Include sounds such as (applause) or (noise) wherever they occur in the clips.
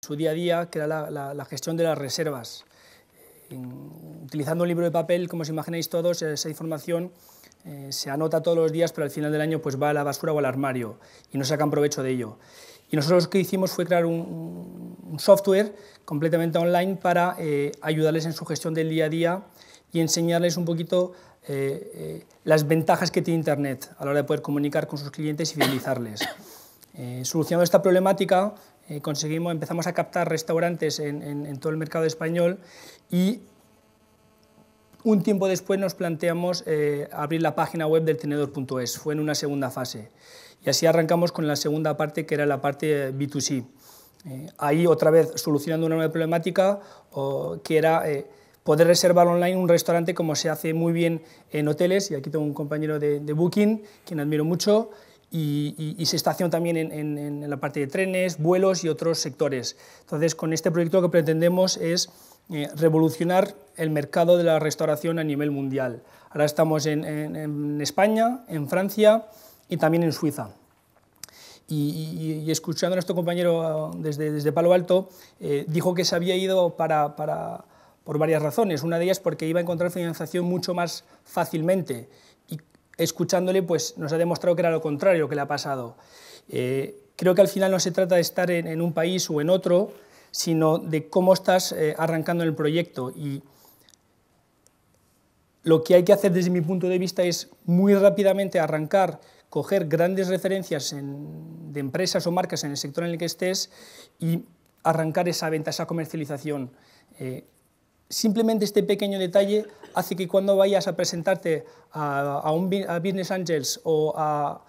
su día a día, que era la, gestión de las reservas. utilizando un libro de papel, como os imagináis todos, esa información eh, se anota todos los días, pero al final del año pues va a la basura o al armario y no sacan provecho de ello. Y nosotros lo que hicimos fue crear un, software completamente online para eh, ayudarles en su gestión del día a día y enseñarles un poquito eh, las ventajas que tiene Internet a la hora de poder comunicar con sus clientes y fidelizarles. solucionando esta problemática, eh, conseguimos, empezamos a captar restaurantes en, todo el mercado español y un tiempo después nos planteamos eh, abrir la página web del tenedor.es, fue en una segunda fase. Y así arrancamos con la segunda parte, que era la parte eh, B2C. ahí otra vez solucionando una nueva problemática, que era poder reservar online un restaurante como se hace muy bien en hoteles, y aquí tengo un compañero de, de Booking, quien admiro mucho, y, se estaciona también en, la parte de trenes, vuelos y otros sectores. Entonces, con este proyecto lo que pretendemos es eh, revolucionar el mercado de la restauración a nivel mundial. Ahora estamos en, España, en Francia y también en Suiza. Y, escuchando a nuestro compañero ah, desde, desde Palo Alto, eh, dijo que se había ido para, para, por varias razones. Una de ellas porque iba a encontrar financiación mucho más fácilmente escuchándole, pues nos ha demostrado que era lo contrario que le ha pasado. Eh, creo que al final no se trata de estar en, un país o en otro, sino de cómo estás eh, arrancando el proyecto. Y lo que hay que hacer desde mi punto de vista es muy rápidamente arrancar, coger grandes referencias de empresas o marcas en el sector en el que estés y arrancar esa venta, esa comercialización. Eh, simplemente este pequeño detalle hace que cuando vayas a presentarte a, un Business Angels o a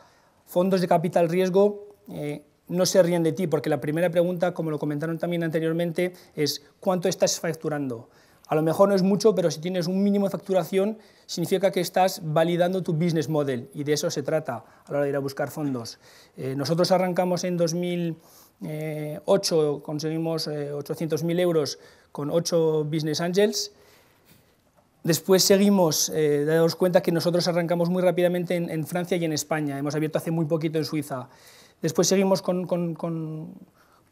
fondos de capital riesgo, eh, no se ríen de ti, porque la primera pregunta, como lo comentaron también anteriormente, es ¿cuánto estás facturando? A lo mejor no es mucho, pero si tienes un mínimo de facturación, significa que estás validando tu business model y de eso se trata a la hora de ir a buscar fondos. Eh, nosotros arrancamos en 2000... 8 eh, conseguimos 800.000 eh, euros con 8 Business Angels. Después seguimos, eh, cuenta que nosotros arrancamos muy rápidamente en, Francia y en España, hemos abierto hace muy poquito en Suiza. Después seguimos con, con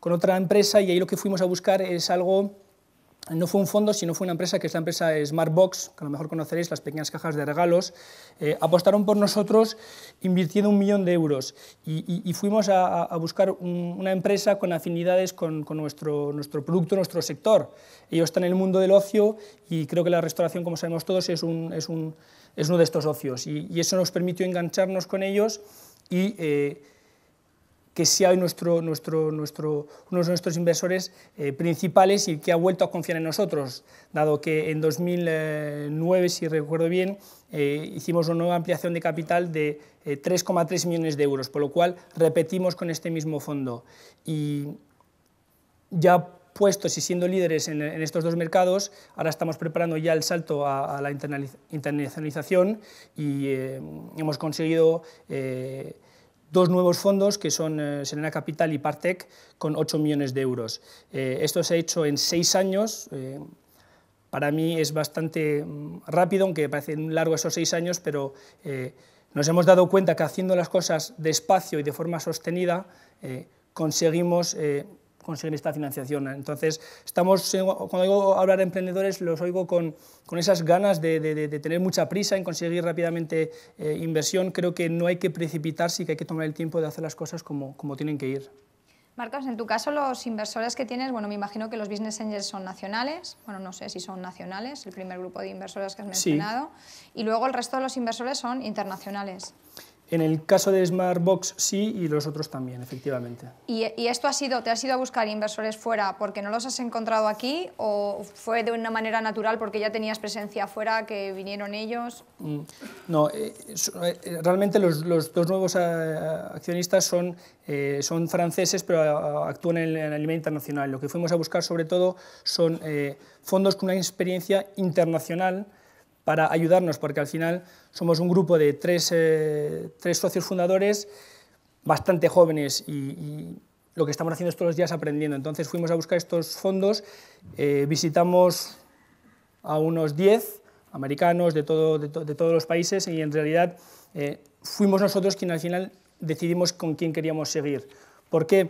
otra empresa y ahí lo que fuimos a buscar es algo no fue un fondo, sino fue una empresa, que es la empresa Smartbox, que a lo mejor conoceréis, las pequeñas cajas de regalos, eh, apostaron por nosotros invirtiendo un millón de euros y, fuimos a, buscar una empresa con afinidades con, nuestro, nuestro producto, nuestro sector. Ellos están en el mundo del ocio y creo que la restauración, como sabemos todos, es, un, es, un, es uno de estos ocios y, eso nos permitió engancharnos con ellos y... Eh, que sea nuestro, nuestro, nuestro, uno de nuestros inversores eh, principales y que ha vuelto a confiar en nosotros, dado que en 2009, si recuerdo bien, eh, hicimos una nueva ampliación de capital de 3,3 eh, millones de euros, por lo cual repetimos con este mismo fondo. Y ya puestos y siendo líderes en, estos dos mercados, ahora estamos preparando ya el salto a, la internacionalización y hemos conseguido dos nuevos fondos que son eh, Serena Capital y Partec con 8 millones de euros. Eh, esto se ha hecho en seis años. Eh, para mí es bastante mm, rápido, aunque parecen largo esos seis años, pero nos hemos dado cuenta que haciendo las cosas despacio y de forma sostenida conseguimos conseguir esta financiación. Entonces, estamos, eh, cuando oigo hablar de emprendedores, los oigo con, esas ganas de, tener mucha prisa en conseguir rápidamente eh, inversión. Creo que no hay que precipitarse y que hay que tomar el tiempo de hacer las cosas como, como tienen que ir. Marcos, en tu caso los inversores que tienes, bueno, me imagino que los business angels son nacionales, bueno, no sé si son nacionales, el primer grupo de inversores que has mencionado, y luego el resto de los inversores son internacionales. En el caso de Smartbox sí y los otros también, efectivamente. ¿Y, esto ha sido, te has ido a buscar inversores fuera porque no los has encontrado aquí o fue de una manera natural porque ya tenías presencia fuera que vinieron ellos? Mm, no, eh, eh, realmente los, dos nuevos eh, accionistas son, son franceses pero actúan en, el nivel internacional. Lo que fuimos a buscar sobre todo son fondos con una experiencia internacional para ayudarnos, porque al final somos un grupo de tres, eh, tres socios fundadores bastante jóvenes y, lo que estamos haciendo es todos los días aprendiendo. Entonces fuimos a buscar estos fondos, eh, visitamos a unos 10 americanos de, todo, de, todos los países y en realidad eh, fuimos nosotros quienes al final decidimos con quién queríamos seguir. ¿Por qué?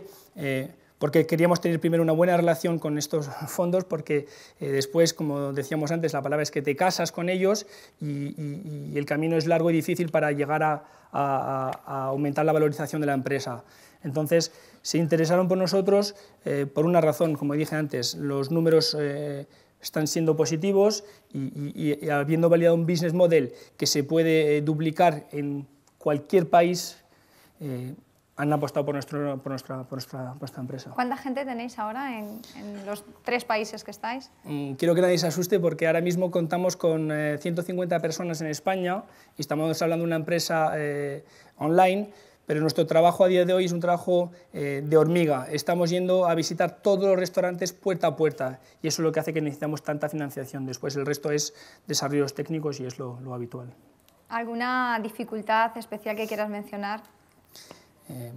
porque queríamos tener primero una buena relación con estos fondos, porque eh, después, como decíamos antes, la palabra es que te casas con ellos y, el camino es largo y difícil para llegar a, aumentar la valorización de la empresa. Entonces, se interesaron por nosotros eh, por una razón, como dije antes, los números eh, están siendo positivos y, habiendo validado un business model que se puede duplicar en cualquier país, han apostado por, nuestro, nuestra, empresa. ¿Cuánta gente tenéis ahora en, los tres países que estáis? Mm, quiero que nadie se asuste porque ahora mismo contamos con 150 eh, personas en España y estamos hablando de una empresa eh, online, pero nuestro trabajo a día de hoy es un trabajo eh, de hormiga. Estamos yendo a visitar todos los restaurantes puerta a puerta y eso es lo que hace que necesitamos tanta financiación. Después el resto es desarrollos técnicos y es lo, lo habitual. ¿Alguna dificultad especial que quieras mencionar? Eh,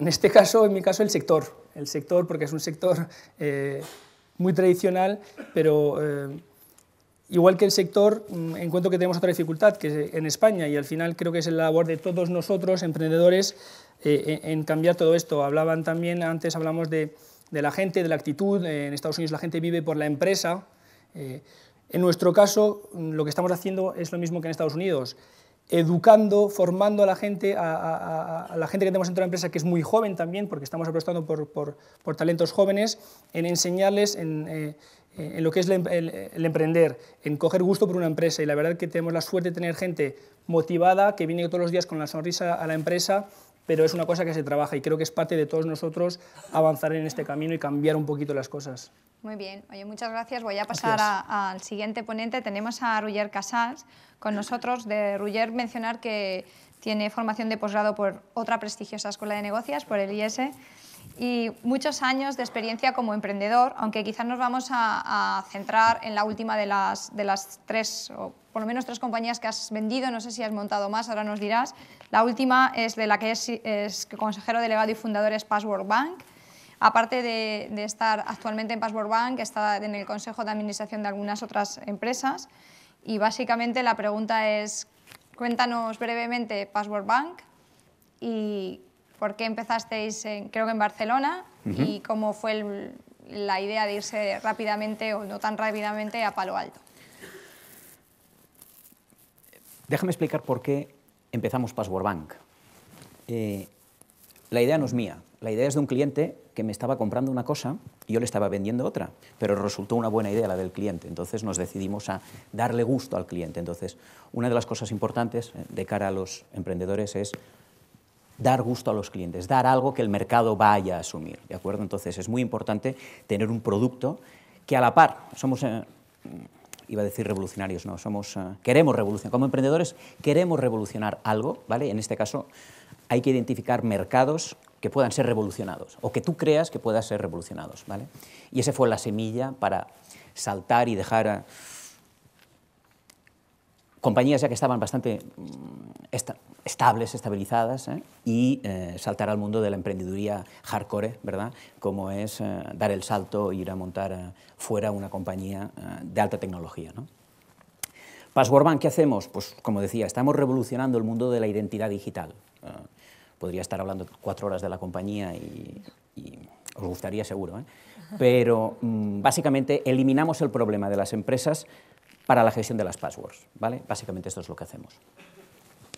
en este caso, en mi caso, el sector, el sector porque es un sector eh, muy tradicional, pero eh, igual que el sector, mm, encuentro que tenemos otra dificultad que es en España y al final creo que es la labor de todos nosotros, emprendedores, en cambiar todo esto. Hablaban también, antes hablamos de la gente, de la actitud, en Estados Unidos la gente vive por la empresa. En nuestro caso, mm, lo que estamos haciendo es lo mismo que en Estados Unidos educando, formando a la gente, a, la gente que tenemos dentro de la empresa, que es muy joven también, porque estamos apostando por, talentos jóvenes, en enseñarles en, eh, lo que es em-, el, el, emprender, en coger gusto por una empresa. Y la verdad que tenemos la suerte de tener gente motivada, que viene todos los días con la sonrisa a la empresa pero es una cosa que se trabaja y creo que es parte de todos nosotros avanzar en este camino y cambiar un poquito las cosas. Muy bien, oye, muchas gracias. Voy a pasar al siguiente ponente. Tenemos a Ruger Casals con nosotros. De Ruger mencionar que tiene formación de posgrado por otra prestigiosa escuela de negocios, por el IES, e y muchos años de experiencia como emprendedor, aunque quizás nos vamos a, centrar en la última de las, de las, tres, o por lo menos tres compañías que has vendido, no sé si has montado más, ahora nos dirás. La última es de la que es, consejero delegado y fundador es Password Bank. Aparte de, de estar actualmente en Password Bank, está en el consejo de administración de algunas otras empresas. Y básicamente la pregunta es, cuéntanos brevemente Password Bank y por qué empezasteis, en, creo que en Barcelona, y cómo fue la idea de irse rápidamente o no tan rápidamente a Palo Alto. Déjame explicar por qué empezamos Password Bank. Eh, la idea no es mía, la idea es de un cliente que me estaba comprando una cosa y yo le estaba vendiendo otra, pero resultó una buena idea la del cliente, entonces nos decidimos a darle gusto al cliente. Entonces, una de las cosas importantes eh, de cara a los emprendedores es dar gusto a los clientes, dar algo que el mercado vaya a asumir, ¿de acuerdo? Entonces es muy importante tener un producto que a la par, somos, eh, iba a decir revolucionarios, no, somos, eh, queremos revolucionar, como emprendedores queremos revolucionar algo, ¿vale? En este caso hay que identificar mercados que puedan ser revolucionados o que tú creas que puedan ser revolucionados, ¿vale? Y esa fue la semilla para saltar y dejar... A, eh, compañías ya que estaban bastante mm, estables, estabilizadas, ¿eh? y eh, saltar al mundo de la emprendeduría hardcore, ¿verdad? Como es eh, dar el salto e ir a montar fuera una compañía de alta tecnología, ¿no? Password Bank, ¿qué hacemos? Pues, como decía, estamos revolucionando el mundo de la identidad digital. podría estar hablando cuatro horas de la compañía y, os gustaría seguro, Pero mm, básicamente eliminamos el problema de las empresas para la gestión de las passwords. ¿vale? Básicamente esto es lo que hacemos.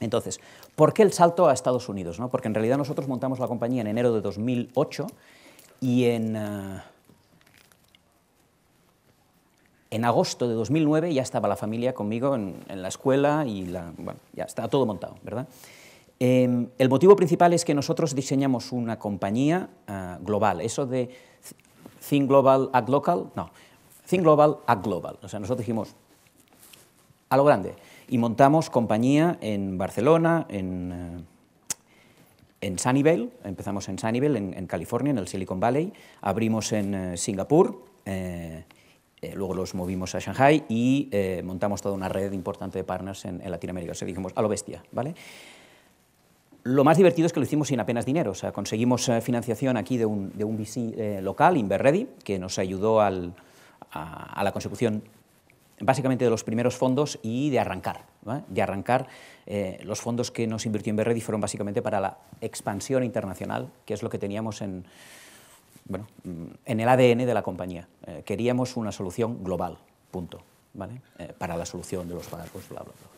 Entonces, ¿por qué el salto a Estados Unidos? ¿no? Porque en realidad nosotros montamos la compañía en enero de 2008 y en, eh, en agosto de 2009 ya estaba la familia conmigo en, la escuela y la, ya está todo montado, ¿verdad? Em, el motivo principal es que nosotros diseñamos una compañía eh, global. Eso de Think Global, Act Local, no. Think Global, Act Global. O sea, nosotros dijimos, a lo grande. Y montamos compañía en Barcelona, en, eh, Sunnyvale, empezamos en Sunnyvale, en, California, en el Silicon Valley, abrimos en eh, Singapur, eh, luego los movimos a Shanghai y montamos toda una red importante de partners en, Latinoamérica, o sea, dijimos a lo bestia, ¿vale? Lo más divertido es que lo hicimos sin apenas dinero, o sea, conseguimos financiación aquí de un, de VC local, Inverready, que nos ayudó a, la consecución básicamente de los primeros fondos y de arrancar. De arrancar, eh, los fondos que nos invirtió en Berredi fueron básicamente para la expansión internacional, que es lo que teníamos en, bueno, mm, en el ADN de la compañía. Eh, queríamos una solución global, punto, ¿vale? Eh, para la solución de los pagos, bla, bla, bla.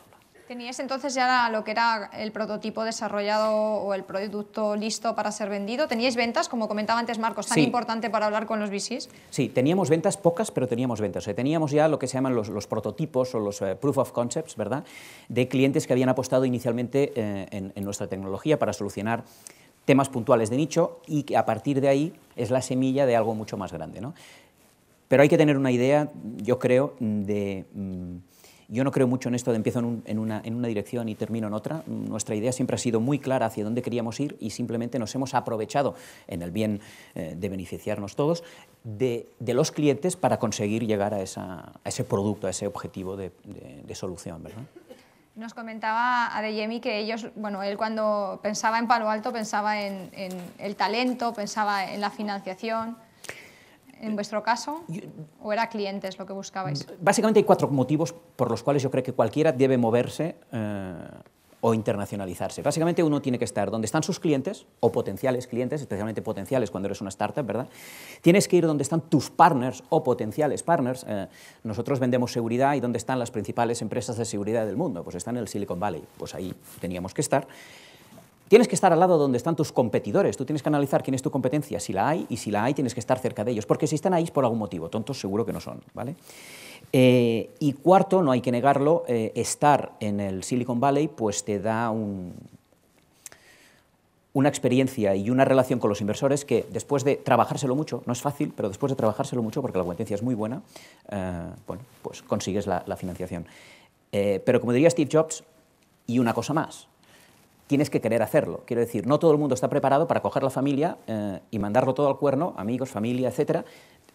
Teníais entonces ya lo que era el prototipo desarrollado o el producto listo para ser vendido. ¿Teníais ventas, como comentaba antes Marcos, tan importante para hablar con los VCs? Sí, teníamos ventas, pocas, pero teníamos ventas. teníamos ya lo que se llaman los, los prototipos o los eh, proof of concepts, ¿verdad?, de clientes que habían apostado inicialmente eh, en, nuestra tecnología para solucionar temas puntuales de nicho y que a partir de ahí es la semilla de algo mucho más grande. ¿no? Pero hay que tener una idea, yo creo, de... Mm, yo no creo mucho en esto de empiezo en, en, una, en una dirección y termino en otra. Nuestra idea siempre ha sido muy clara hacia dónde queríamos ir y simplemente nos hemos aprovechado en el bien eh, de beneficiarnos todos de, de, los clientes para conseguir llegar a, esa, a ese producto, a ese objetivo de, de, solución. ¿verdad? Nos comentaba Adeyemi que ellos, bueno, él cuando pensaba en Palo Alto pensaba en, en el talento, pensaba en la financiación en vuestro caso? ¿O era clientes lo que buscabais? Básicamente hay cuatro motivos por los cuales yo creo que cualquiera debe moverse eh, o internacionalizarse. Básicamente uno tiene que estar donde están sus clientes o potenciales clientes, especialmente potenciales cuando eres una startup, ¿verdad? Tienes que ir donde están tus partners o potenciales partners. Eh, nosotros vendemos seguridad y dónde están las principales empresas de seguridad del mundo. Pues están en el Silicon Valley, pues ahí teníamos que estar. Tienes que estar al lado donde están tus competidores, tú tienes que analizar quién es tu competencia, si la hay, y si la hay tienes que estar cerca de ellos, porque si están ahí es por algún motivo, tontos seguro que no son, ¿vale? Eh, y cuarto, no hay que negarlo, eh, estar en el Silicon Valley pues te da una experiencia y una relación con los inversores que después de trabajárselo mucho, no es fácil, pero después de trabajárselo mucho, porque la competencia es muy buena, eh, bueno, pues consigues la financiación. pero como diría Steve Jobs, y una cosa más, tienes que querer hacerlo. Quiero decir, no todo el mundo está preparado para coger la familia eh, y mandarlo todo al cuerno, amigos, familia, etcétera,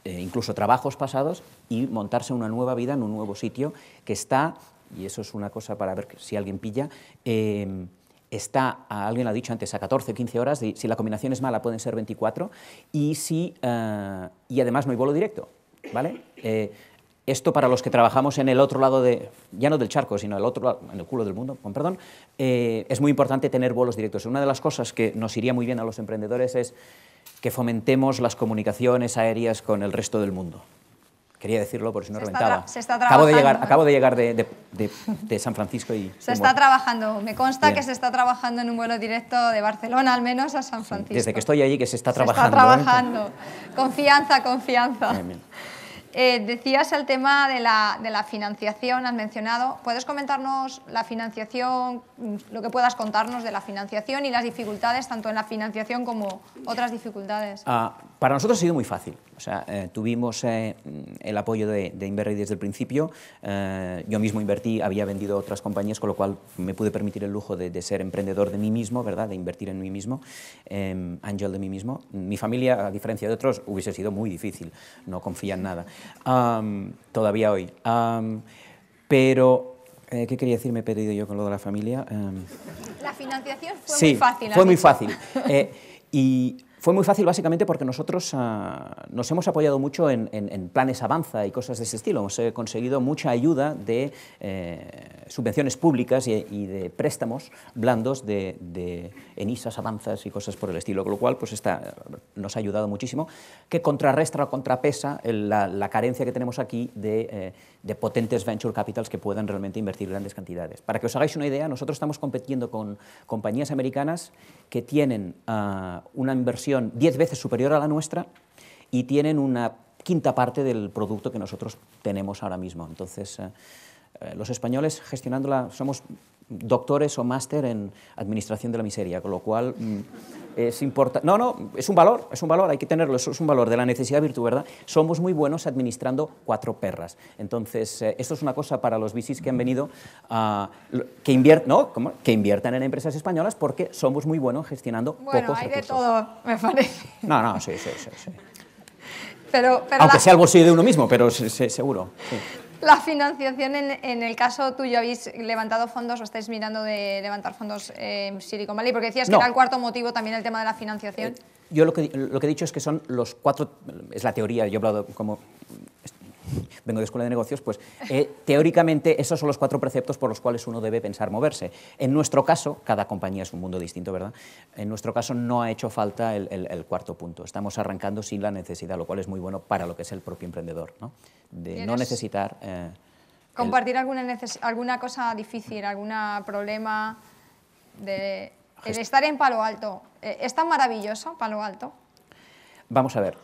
eh, incluso trabajos pasados, y montarse una nueva vida en un nuevo sitio que está, y eso es una cosa para ver si alguien pilla, eh, está, alguien lo ha dicho antes, a 14 15 horas, si la combinación es mala pueden ser 24, y, si, y además no hay vuelo directo, ¿vale? esto para los que trabajamos en el otro lado de, ya no del charco, sino el otro en el culo del mundo, perdón, eh, es muy importante tener vuelos directos. Una de las cosas que nos iría muy bien a los emprendedores es que fomentemos las comunicaciones aéreas con el resto del mundo. Quería decirlo por si no se reventaba. Se está acabo de llegar, acabo de, llegar de, de, San Francisco y... Se está trabajando. Me consta que se está trabajando en un vuelo directo de Barcelona, al menos, a San Francisco. desde que estoy allí que se está trabajando. Se está trabajando. ¿eh? Confianza, confianza. Eh, decías el tema de la, financiación, has mencionado. ¿Puedes comentarnos la financiación, lo que puedas contarnos de la financiación y las dificultades, tanto en la financiación como otras dificultades? Ah, para nosotros ha sido muy fácil. O sea, eh, tuvimos eh, el apoyo de, de desde el principio. Eh, yo mismo invertí, había vendido otras compañías, con lo cual me pude permitir el lujo de, ser emprendedor de mí mismo, ¿verdad? de invertir en mí mismo, angel em, de mí mismo. Mi familia, a diferencia de otros, hubiese sido muy difícil. No confía en nada. todavía hoy. pero ¿Qué quería decir? Me he perdido yo con lo de la familia. Em. La financiación fue muy fácil. Fue muy fácil. y fue muy fácil básicamente porque nosotros ah, nos hemos apoyado mucho en, planes Avanza y cosas de ese estilo. Hemos eh, conseguido mucha ayuda de eh, subvenciones públicas y, de préstamos blandos de, de, ENISAS, Avanzas y cosas por el estilo, con lo cual pues nos ha ayudado muchísimo, que contrarresta o contrapesa la, carencia que tenemos aquí eh, de, potentes venture capitals que puedan realmente invertir grandes cantidades. Para que os hagáis una idea, nosotros estamos compitiendo con compañías americanas que tienen ah, una inversión 10 veces superior a la nuestra y tienen una quinta parte del producto que nosotros tenemos ahora mismo. Entonces, eh, eh, los españoles gestionándola somos doctores o máster en administración de la miseria, con lo cual mm, es importante. No, no, es un valor, es un valor, hay que tenerlo, es un valor de la necesidad virtud, ¿verdad? Somos muy buenos administrando cuatro perras. Entonces, eh, esto es una cosa para los bicis que han venido a... que, que inviertan en empresas españolas porque somos muy buenos gestionando bueno, hay de todo, me parece. No, no, sí, sí, sí. Pero, pero Aunque sea algo sí de uno mismo, pero seguro. Sí la financiación en, el caso tuyo habéis levantado fondos o estáis mirando de levantar fondos en eh, Silicon Valley? Porque decías que era el cuarto motivo también el tema de la financiación. Eh, yo lo que, lo que he dicho es que son los cuatro, es la teoría, yo he hablado como vengo de escuela de negocios, pues eh, teóricamente esos son los cuatro preceptos por los cuales uno debe pensar moverse. En nuestro caso, cada compañía es un mundo distinto, ¿verdad? En nuestro caso no ha hecho falta el, cuarto punto. Estamos arrancando sin la necesidad, lo cual es muy bueno para lo que es el propio emprendedor, ¿no? De no necesitar... Eh, compartir alguna, cosa difícil, algún problema de... estar en Palo Alto, eh, ¿es tan maravilloso Palo Alto? Vamos a ver,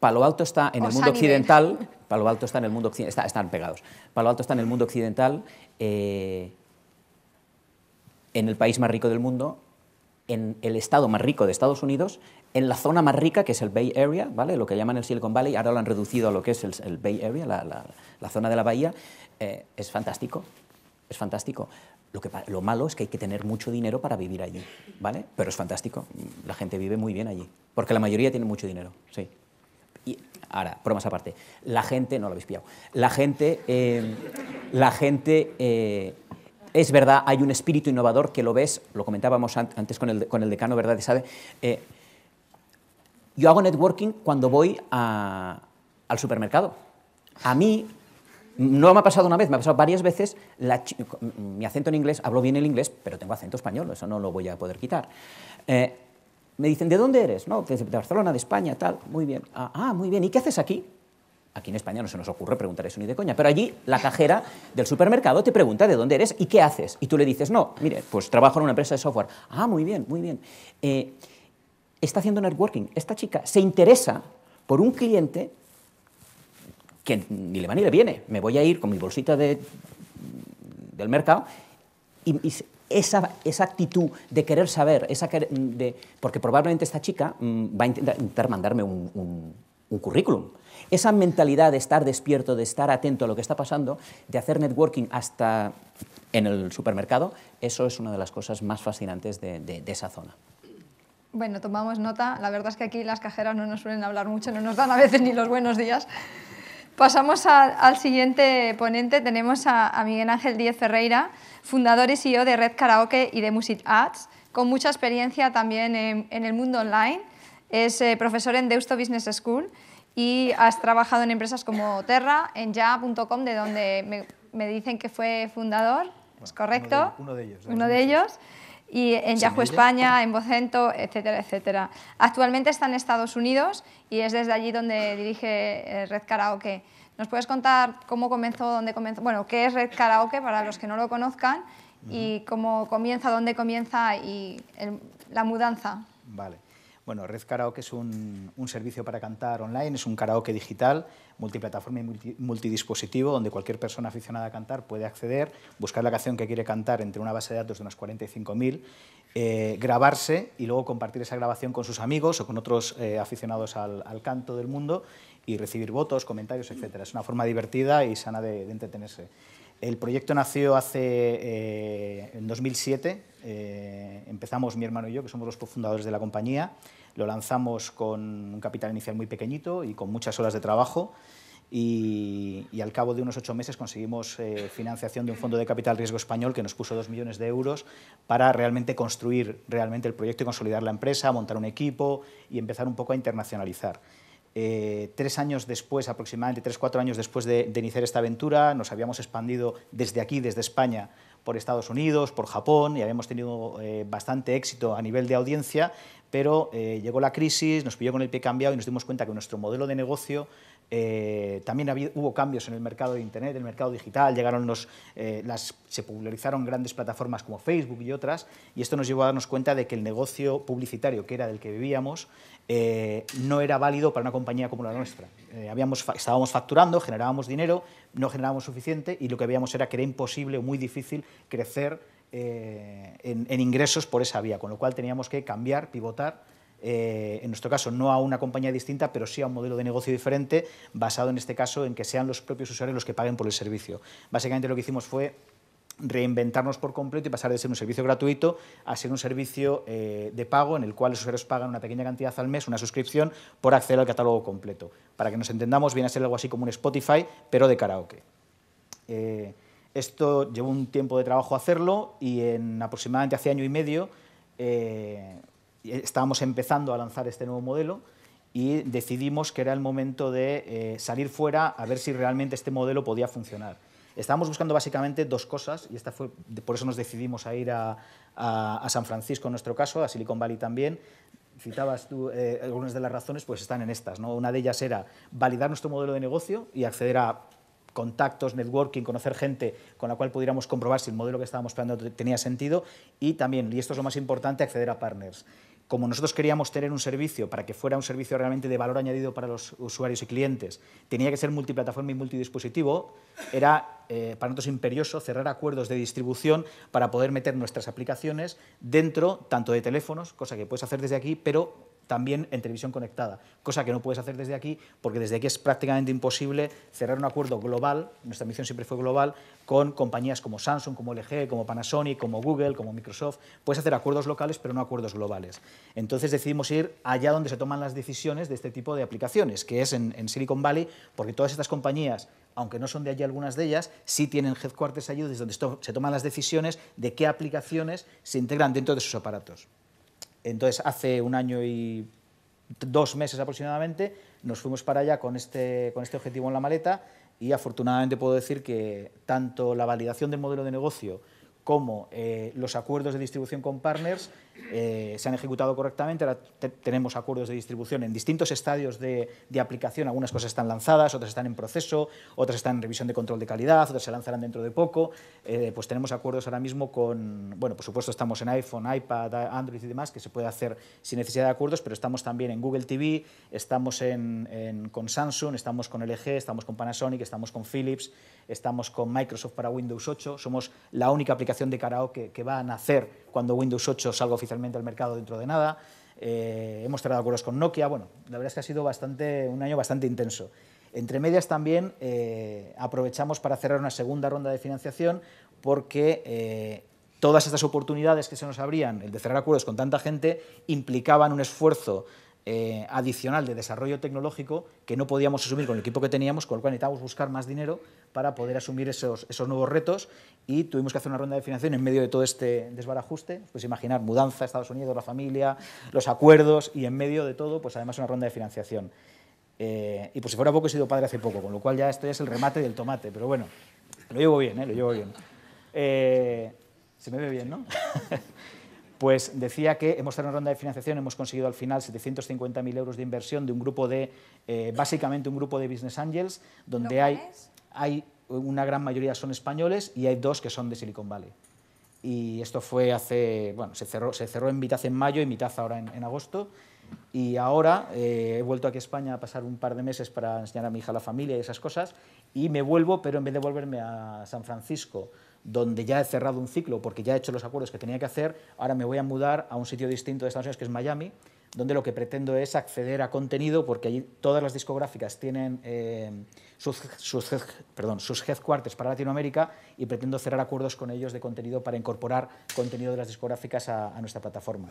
Palo Alto está en el mundo occidental, (laughs) Palo Alto está en el mundo están pegados. Alto está en el mundo occidental, eh, en el país más rico del mundo, en el estado más rico de Estados Unidos, en la zona más rica, que es el Bay Area, ¿vale? lo que llaman el Silicon Valley, ahora lo han reducido a lo que es el, Bay Area, la, zona de la bahía, eh, es fantástico, es fantástico. Lo, lo malo es que hay que tener mucho dinero para vivir allí, ¿vale? pero es fantástico, la gente vive muy bien allí, porque la mayoría tiene mucho dinero, sí. Y ahora, bromas aparte, la gente, no lo habéis pillado, la gente, eh, la gente eh, es verdad, hay un espíritu innovador que lo ves, lo comentábamos antes con el, con el decano, ¿verdad? ¿Sabe? Eh, yo hago networking cuando voy al supermercado. A mí, no me ha pasado una vez, me ha pasado varias veces, mi acento en inglés, hablo bien el inglés, pero tengo acento español, eso no lo voy a poder quitar me dicen, ¿de dónde eres? No, de Barcelona, de España, tal. Muy bien. Ah, ah, muy bien. ¿Y qué haces aquí? Aquí en España no se nos ocurre preguntar eso ni de coña, pero allí la cajera del supermercado te pregunta de dónde eres y qué haces. Y tú le dices, no, mire, pues trabajo en una empresa de software. Ah, muy bien, muy bien. Eh, está haciendo networking. Esta chica se interesa por un cliente que ni le va ni le viene. Me voy a ir con mi bolsita de, del mercado y, esa, esa, actitud de querer saber, esa de, porque probablemente esta chica mm, va a intentar, mandarme un, un, currículum. Esa mentalidad de estar despierto, de estar atento a lo que está pasando, de hacer networking hasta en el supermercado, eso es una de las cosas más fascinantes de, de, esa zona. Bueno, tomamos nota. La verdad es que aquí las cajeras no nos suelen hablar mucho, no nos dan a veces ni los buenos días. Pasamos al siguiente ponente. Tenemos a, a Miguel Ángel Díez Ferreira fundador y CEO de Red Karaoke y de Music Ads, con mucha experiencia también en, el mundo online. Es eh, profesor en Deusto Business School y has trabajado en empresas como Terra, en ya.com, de donde me, dicen que fue fundador, ¿es correcto? Uno de, ellos. Uno de ellos y en Yahoo España, en Vocento, etcétera, etcétera. Actualmente está en Estados Unidos y es desde allí donde dirige eh, Red Karaoke. ¿Nos puedes contar cómo comenzó, dónde comenzó? Bueno, ¿qué es Red Karaoke para los que no lo conozcan? ¿Y cómo comienza, dónde comienza y la mudanza? Vale. Bueno, Red Karaoke es un, servicio para cantar online, es un karaoke digital, multiplataforma y multidispositivo, donde cualquier persona aficionada a cantar puede acceder, buscar la canción que quiere cantar entre una base de datos de unos 45.000, eh, grabarse y luego compartir esa grabación con sus amigos o con otros eh, aficionados al canto del mundo y recibir votos, comentarios, etc. Es una forma divertida y sana de, entretenerse. El proyecto nació hace, eh, en 2007. Eh, empezamos mi hermano y yo, que somos los cofundadores de la compañía. Lo lanzamos con un capital inicial muy pequeñito y con muchas horas de trabajo. Y, al cabo de unos ocho meses conseguimos eh, financiación de un fondo de capital riesgo español que nos puso dos millones de euros para realmente construir realmente el proyecto y consolidar la empresa, montar un equipo y empezar un poco a internacionalizar. Eh, tres años después, aproximadamente tres, cuatro años después de, iniciar esta aventura, nos habíamos expandido desde aquí, desde España, por Estados Unidos, por Japón, y habíamos tenido eh, bastante éxito a nivel de audiencia, pero eh, llegó la crisis, nos pilló con el pie cambiado y nos dimos cuenta que nuestro modelo de negocio eh, también hubo cambios en el mercado de Internet, el mercado digital, llegaron eh, se popularizaron grandes plataformas como Facebook y otras, y esto nos llevó a darnos cuenta de que el negocio publicitario, que era del que vivíamos, eh, no era válido para una compañía como la nuestra. estábamos facturando, generábamos dinero, no generábamos suficiente, y lo que veíamos era que era imposible o muy difícil crecer en ingresos por esa vía, con lo cual teníamos que cambiar, pivotar eh, en nuestro caso, no a una compañía distinta, pero sí a un modelo de negocio diferente, basado en este caso en que sean los propios usuarios los que paguen por el servicio. Básicamente lo que hicimos fue reinventarnos por completo y pasar de ser un servicio gratuito a ser un servicio eh, de pago en el cual los usuarios pagan una pequeña cantidad al mes, una suscripción, por acceder al catálogo completo. Para que nos entendamos, viene a ser algo así como un Spotify, pero de karaoke. Eh, esto llevó un tiempo de trabajo hacerlo y en aproximadamente hace año y medio estábamos empezando a lanzar este nuevo modelo y decidimos que era el momento de eh, salir fuera a ver si realmente este modelo podía funcionar. Estábamos buscando básicamente dos cosas y esta fue, por eso nos decidimos a ir a, San Francisco en nuestro caso, a Silicon Valley también. Citabas tú eh, algunas de las razones, pues están en estas. ¿no? Una de ellas era validar nuestro modelo de negocio y acceder a contactos, networking, conocer gente con la cual pudiéramos comprobar si el modelo que estábamos planteando tenía sentido y también, y esto es lo más importante, acceder a partners como nosotros queríamos tener un servicio para que fuera un servicio realmente de valor añadido para los usuarios y clientes, tenía que ser multiplataforma y multidispositivo, era eh, para nosotros imperioso cerrar acuerdos de distribución para poder meter nuestras aplicaciones dentro tanto de teléfonos, cosa que puedes hacer desde aquí, pero también en televisión conectada, cosa que no puedes hacer desde aquí, porque desde aquí es prácticamente imposible cerrar un acuerdo global, nuestra misión siempre fue global, con compañías como Samsung, como LG, como Panasonic, como Google, como Microsoft. Puedes hacer acuerdos locales, pero no acuerdos globales. Entonces decidimos ir allá donde se toman las decisiones de este tipo de aplicaciones, que es en, Silicon Valley, porque todas estas compañías aunque no son de allí algunas de ellas, sí tienen headquarters allí, desde donde se toman las decisiones de qué aplicaciones se integran dentro de sus aparatos. Entonces, hace un año y dos meses aproximadamente, nos fuimos para allá este, con este, objetivo en la maleta y afortunadamente puedo decir que tanto la validación del modelo de negocio como eh, los acuerdos de distribución con partners eh, se han ejecutado correctamente. tenemos acuerdos de distribución en distintos estadios de, aplicación. Algunas cosas están lanzadas, otras están en proceso, otras están en revisión de control de calidad, otras se lanzarán dentro de poco. Eh, pues tenemos acuerdos ahora mismo con, bueno, por supuesto estamos en iPhone, iPad, Android y demás, que se puede hacer sin necesidad de acuerdos, pero estamos también en Google TV, estamos con Samsung, estamos con LG, estamos con Panasonic, estamos con Philips, estamos con Microsoft para Windows 8. Somos la única aplicación de karaoke que va a nacer cuando Windows 8 salga oficialmente especialmente al mercado dentro de nada. Eh, hemos cerrado acuerdos con Nokia. Bueno, la verdad es que ha sido bastante, un año bastante intenso. Entre medias también eh, aprovechamos para cerrar una segunda ronda de financiación porque eh, todas estas oportunidades que se nos abrían, el de cerrar acuerdos con tanta gente, implicaban un esfuerzo adicional de desarrollo tecnológico que no podíamos asumir con el equipo que teníamos, con lo cual necesitábamos buscar más dinero para poder asumir esos, nuevos retos y tuvimos que hacer una ronda de financiación en medio de todo este desbarajuste. Pues imaginar, mudanza Estados Unidos, la familia, los acuerdos y en medio de todo, pues además una ronda de financiación. Eh, y pues si fuera poco he sido padre hace poco, con lo cual ya esto es el remate del tomate, pero bueno, lo llevo bien, ¿eh? lo llevo bien. Eh, se me ve bien, ¿no? (laughs) pues decía que hemos hecho una ronda de financiación, hemos conseguido al final 750.000 euros de inversión de un grupo de, eh, básicamente un grupo de business angels, donde hay hay una gran mayoría son españoles y hay dos que son de Silicon Valley. Y esto fue hace, bueno, se cerró, en mitad en mayo y mitad ahora en, agosto. Y ahora eh, he vuelto aquí a España a pasar un par de meses para enseñar a mi hija la familia y esas cosas. Y me vuelvo, pero en vez de volverme a San Francisco, donde ya he cerrado un ciclo porque ya he hecho los acuerdos que tenía que hacer, ahora me voy a mudar a un sitio distinto de Estados Unidos que es Miami donde lo que pretendo es acceder a contenido, porque allí todas las discográficas tienen eh, sus, perdón, headquarters para Latinoamérica y pretendo cerrar acuerdos con ellos de contenido para incorporar contenido de las discográficas a, nuestra plataforma.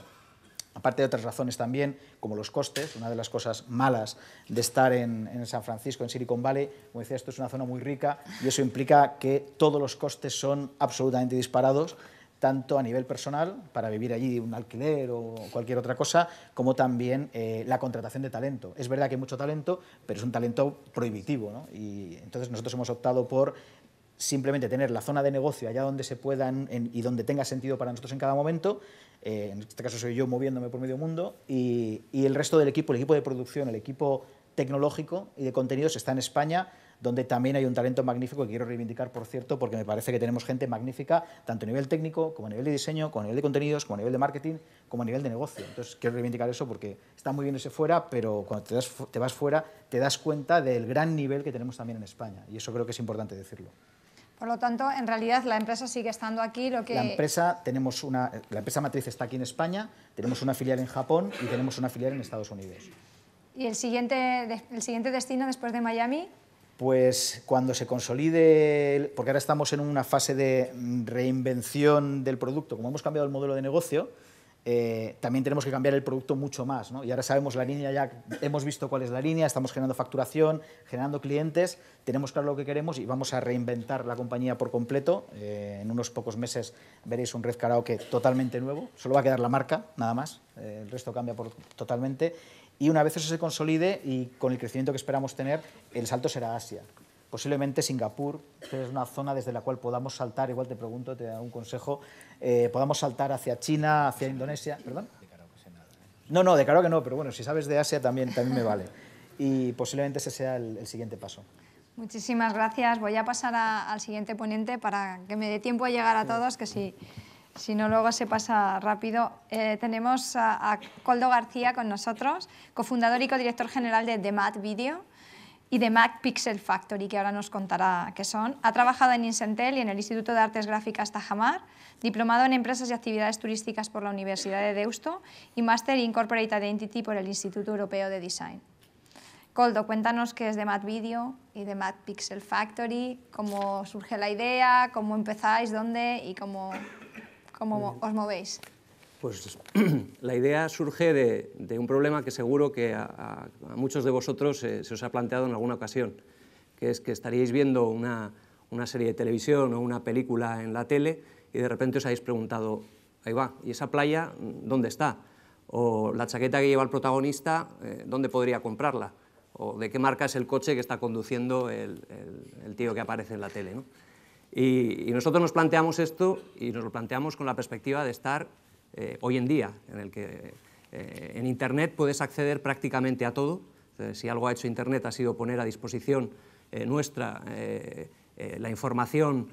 Aparte de otras razones también, como los costes, una de las cosas malas de estar en, en, San Francisco, en Silicon Valley, como decía, esto es una zona muy rica y eso implica que todos los costes son absolutamente disparados tanto a nivel personal, para vivir allí un alquiler o cualquier otra cosa, como también eh, la contratación de talento. Es verdad que hay mucho talento, pero es un talento prohibitivo. Y entonces nosotros hemos optado por simplemente tener la zona de negocio allá donde se puedan y donde tenga sentido para nosotros en cada momento. Eh, en este caso soy yo moviéndome por medio mundo y el resto del equipo, el equipo de producción, el equipo tecnológico y de contenidos está en España donde también hay un talento magnífico que quiero reivindicar, por cierto, porque me parece que tenemos gente magnífica, tanto a nivel técnico, como a nivel de diseño, como a nivel de contenidos, como a nivel de marketing, como a nivel de negocio. Entonces, quiero reivindicar eso porque está muy bien ese fuera, pero cuando te, vas fuera te das cuenta del gran nivel que tenemos también en España. Y eso creo que es importante decirlo. Por lo tanto, en realidad la empresa sigue estando aquí. Lo que... la, empresa, tenemos una, la empresa matriz está aquí en España, tenemos una filial en Japón y tenemos una filial en Estados Unidos. ¿Y el siguiente, el siguiente destino después de Miami? pues cuando se consolide, porque ahora estamos en una fase de reinvención del producto, como hemos cambiado el modelo de negocio, eh, también tenemos que cambiar el producto mucho más. Y ahora sabemos la línea, ya hemos visto cuál es la línea, estamos generando facturación, generando clientes, tenemos claro lo que queremos y vamos a reinventar la compañía por completo. Eh, en unos pocos meses veréis un Red Karaoke totalmente nuevo, solo va a quedar la marca, nada más, eh, el resto cambia por, totalmente. Y una vez eso se consolide y con el crecimiento que esperamos tener, el salto será Asia. Posiblemente Singapur, que es una zona desde la cual podamos saltar, igual te pregunto, te da un consejo, eh, podamos saltar hacia China, hacia Indonesia. ¿Perdón? ¿eh? No, no, de claro que no, pero bueno, si sabes de Asia también, también me vale. Y posiblemente ese sea el, siguiente paso. Muchísimas gracias. Voy a pasar al siguiente ponente para que me dé tiempo a llegar a todos, que si si no luego se pasa rápido. Eh, tenemos a, Coldo García con nosotros, cofundador y codirector general de The Mad Video y de Mac Pixel Factory, que ahora nos contará qué son. Ha trabajado en Incentel y en el Instituto de Artes Gráficas Tajamar, diplomado en Empresas y Actividades Turísticas por la Universidad de Deusto y Master in Corporate Identity por el Instituto Europeo de Design. Coldo, cuéntanos qué es de Mad Video y de Mad Pixel Factory, cómo surge la idea, cómo empezáis, dónde y cómo ¿Cómo os movéis? Pues (clears throat) la idea surge de, un problema que seguro que a, muchos de vosotros eh, se os ha planteado en alguna ocasión, que es que estaríais viendo una, serie de televisión o una película en la tele y de repente os habéis preguntado, ahí va, ¿y esa playa dónde está? O la chaqueta que lleva el protagonista, eh, ¿dónde podría comprarla? O de qué marca es el coche que está conduciendo el, el tío que aparece en la tele. ¿no? Y, nosotros nos planteamos esto y nos lo planteamos con la perspectiva de estar eh, hoy en día, en el que eh, en Internet puedes acceder prácticamente a todo. Eh, si algo ha hecho Internet ha sido poner a disposición nuestra la información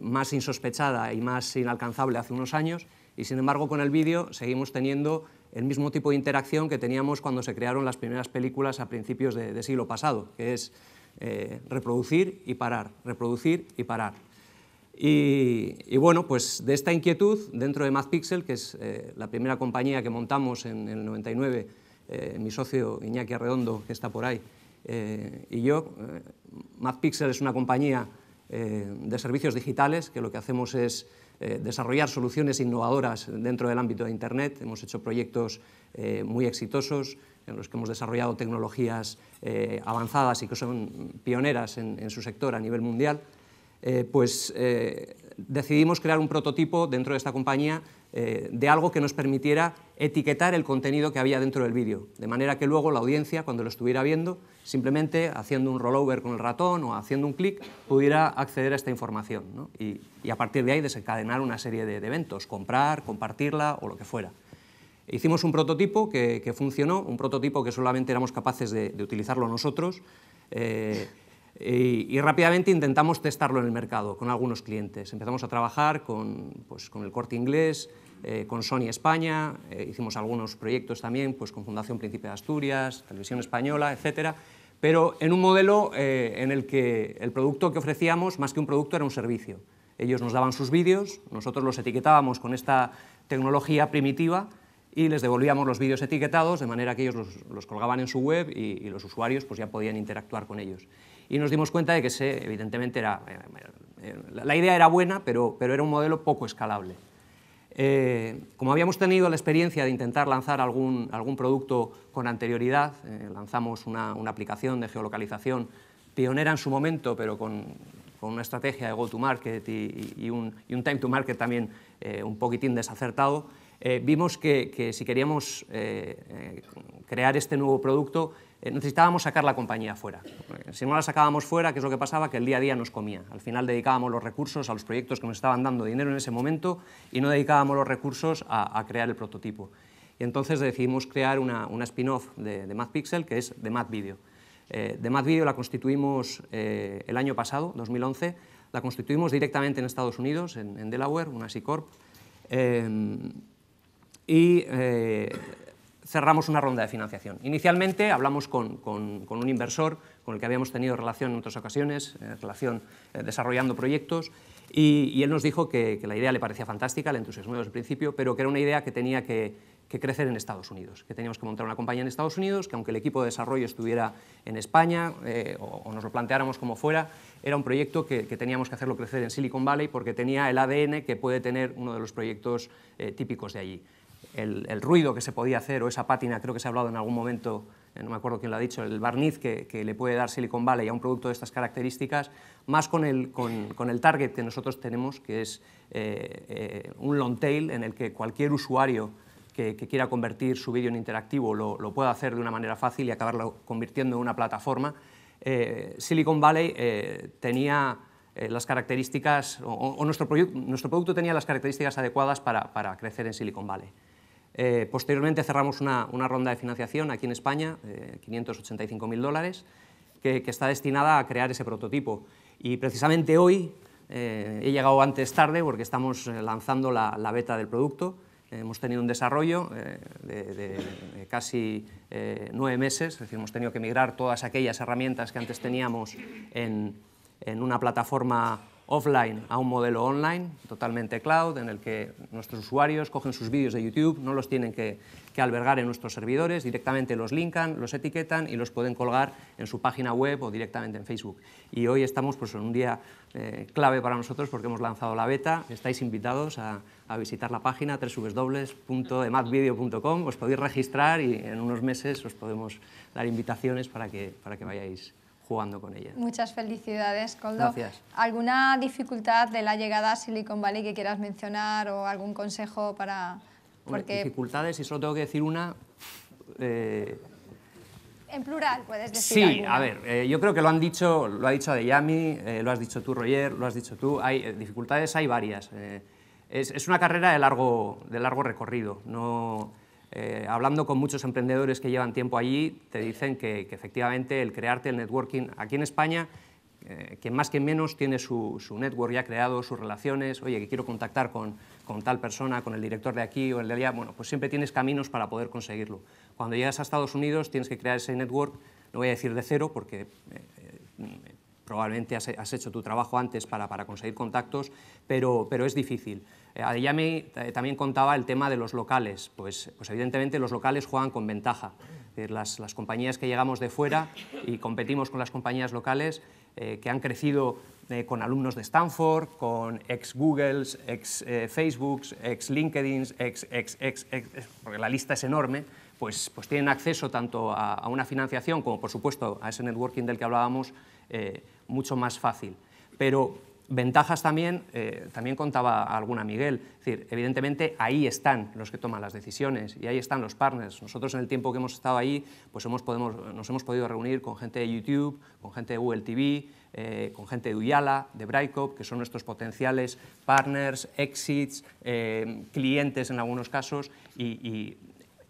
más insospechada y más inalcanzable hace unos años y sin embargo con el vídeo seguimos teniendo el mismo tipo de interacción que teníamos cuando se crearon las primeras películas a principios del de siglo pasado, que es eh, reproducir y parar, reproducir y parar. Y, bueno, pues de esta inquietud dentro de MathPixel, que es eh, la primera compañía que montamos en, el 99, eh, mi socio Iñaki Arredondo, que está por ahí, y yo, MathPixel es una compañía de servicios digitales que lo que hacemos es desarrollar soluciones innovadoras dentro del ámbito de Internet. Hemos hecho proyectos muy exitosos, en los que hemos desarrollado tecnologías eh, avanzadas y que son pioneras en, su sector a nivel mundial, eh, pues eh, decidimos crear un prototipo dentro de esta compañía de algo que nos permitiera etiquetar el contenido que había dentro del vídeo, de manera que luego la audiencia, cuando lo estuviera viendo, simplemente haciendo un rollover con el ratón o haciendo un clic, pudiera acceder a esta información y, a partir de ahí desencadenar una serie de eventos, comprar, compartirla o lo que fuera. Hicimos un prototipo que, funcionó, un prototipo que solamente éramos capaces de, utilizarlo nosotros eh, y, rápidamente intentamos testarlo en el mercado con algunos clientes. Empezamos a trabajar con, pues, con el Corte Inglés, eh, con Sony España, eh, hicimos algunos proyectos también pues, con Fundación Príncipe de Asturias, Televisión Española, etcétera pero en un modelo en el que el producto que ofrecíamos, más que un producto, era un servicio. Ellos nos daban sus vídeos, nosotros los etiquetábamos con esta tecnología primitiva y les devolvíamos los vídeos etiquetados, de manera que ellos los, colgaban en su web y, los usuarios pues, ya podían interactuar con ellos. Y nos dimos cuenta de que se evidentemente, era, eh, eh, la idea era buena, pero, pero era un modelo poco escalable. Eh, como habíamos tenido la experiencia de intentar lanzar algún, algún producto con anterioridad, lanzamos una, una, aplicación de geolocalización pionera en su momento, pero con, con una estrategia de go-to-market y, y, un, time-to-market también un poquitín desacertado, eh, vimos que, que, si queríamos eh, eh, crear este nuevo producto, necesitábamos sacar la compañía fuera. Si no la sacábamos fuera, ¿qué es lo que pasaba? Que el día a día nos comía. Al final dedicábamos los recursos a los proyectos que nos estaban dando dinero en ese momento y no dedicábamos los recursos a, crear el prototipo. Y entonces decidimos crear una, una spin-off de, de que es de MathVideo. Eh, de MathVideo la constituimos el año pasado, 2011, la constituimos directamente en Estados Unidos, en, en Delaware, una C-Corp. Em, y eh, cerramos una ronda de financiación. Inicialmente hablamos con, un inversor con el que habíamos tenido relación en otras ocasiones, en eh, relación eh, desarrollando proyectos, y, él nos dijo que, la idea le parecía fantástica, le entusiasmó desde el principio, pero que era una idea que tenía que, crecer en Estados Unidos, que teníamos que montar una compañía en Estados Unidos, que aunque el equipo de desarrollo estuviera en España o, nos lo planteáramos como fuera, era un proyecto que, teníamos que hacerlo crecer en Silicon Valley porque tenía el ADN que puede tener uno de los proyectos típicos de allí el, ruido que se podía hacer o esa pátina, creo que se ha hablado en algún momento, eh, no me acuerdo quién lo ha dicho, el barniz que, le puede dar Silicon Valley a un producto de estas características, más con el, con, el target que nosotros tenemos, que es eh, eh, un long tail en el que cualquier usuario que, quiera convertir su vídeo en interactivo lo, lo, pueda hacer de una manera fácil y acabarlo convirtiendo en una plataforma. Silicon Valley tenía las características, o, nuestro, nuestro, producto tenía las características adecuadas para, para crecer en Silicon Valley. Eh, posteriormente cerramos una, ronda de financiación aquí en España, 585.000 eh, dólares, que, está destinada a crear ese prototipo. Y precisamente hoy eh, he llegado antes tarde porque estamos lanzando la, beta del producto. Hemos tenido un desarrollo de, casi nueve meses, es decir, hemos tenido que migrar todas aquellas herramientas que antes teníamos en, en una plataforma offline a un modelo online, totalmente cloud, en el que nuestros usuarios cogen sus vídeos de YouTube, no los tienen que, albergar en nuestros servidores, directamente los linkan, los etiquetan y los pueden colgar en su página web o directamente en Facebook. Y hoy estamos pues, en un día eh, clave para nosotros porque hemos lanzado la beta. Estáis invitados a, visitar la página www.emadvideo.com, os podéis registrar y en unos meses os podemos dar invitaciones para que, para que vayáis jugando con ella. Muchas felicidades, Coldo. Gracias. ¿Alguna dificultad de la llegada a Silicon Valley que quieras mencionar o algún consejo para...? Porque... Dificultades, si solo tengo que decir una... Eh, en plural, puedes decir Sí, a ver, eh, yo creo que lo han dicho, lo ha dicho de Yami, eh, lo has dicho tú, Roger, lo has dicho tú. Hay dificultades, hay varias. Es, una carrera de largo, de largo recorrido. No eh, hablando con muchos emprendedores que llevan tiempo allí, te dicen que, efectivamente el crearte el networking aquí en España, eh, que más que menos tiene su, su, network ya creado, sus relaciones, oye, que quiero contactar con, tal persona, con el director de aquí o el de allá, bueno, pues siempre tienes caminos para poder conseguirlo. Cuando llegas a Estados Unidos tienes que crear ese network, no voy a decir de cero porque... Eh, probablemente has, hecho tu trabajo antes para, conseguir contactos, pero es difícil. Eh, Adeyami eh, también contaba el tema de los locales, pues, pues evidentemente los locales juegan con ventaja. Las, las, compañías que llegamos de fuera y competimos con las compañías locales eh, que han crecido con alumnos de Stanford, con ex Googles, ex Facebooks, ex LinkedIns, ex, ex, porque la lista es enorme, pues, pues tienen acceso tanto a, una financiación como por supuesto a ese networking del que hablábamos mucho más fácil. Pero Ventajas también, eh, también contaba alguna Miguel, es decir, evidentemente ahí están los que toman las decisiones y ahí están los partners. Nosotros en el tiempo que hemos estado ahí, pues hemos, podemos, nos hemos podido reunir con gente de YouTube, con gente de Google TV, eh, con gente de Uyala, de Brightcop, que son nuestros potenciales partners, exits, eh, clientes en algunos casos, y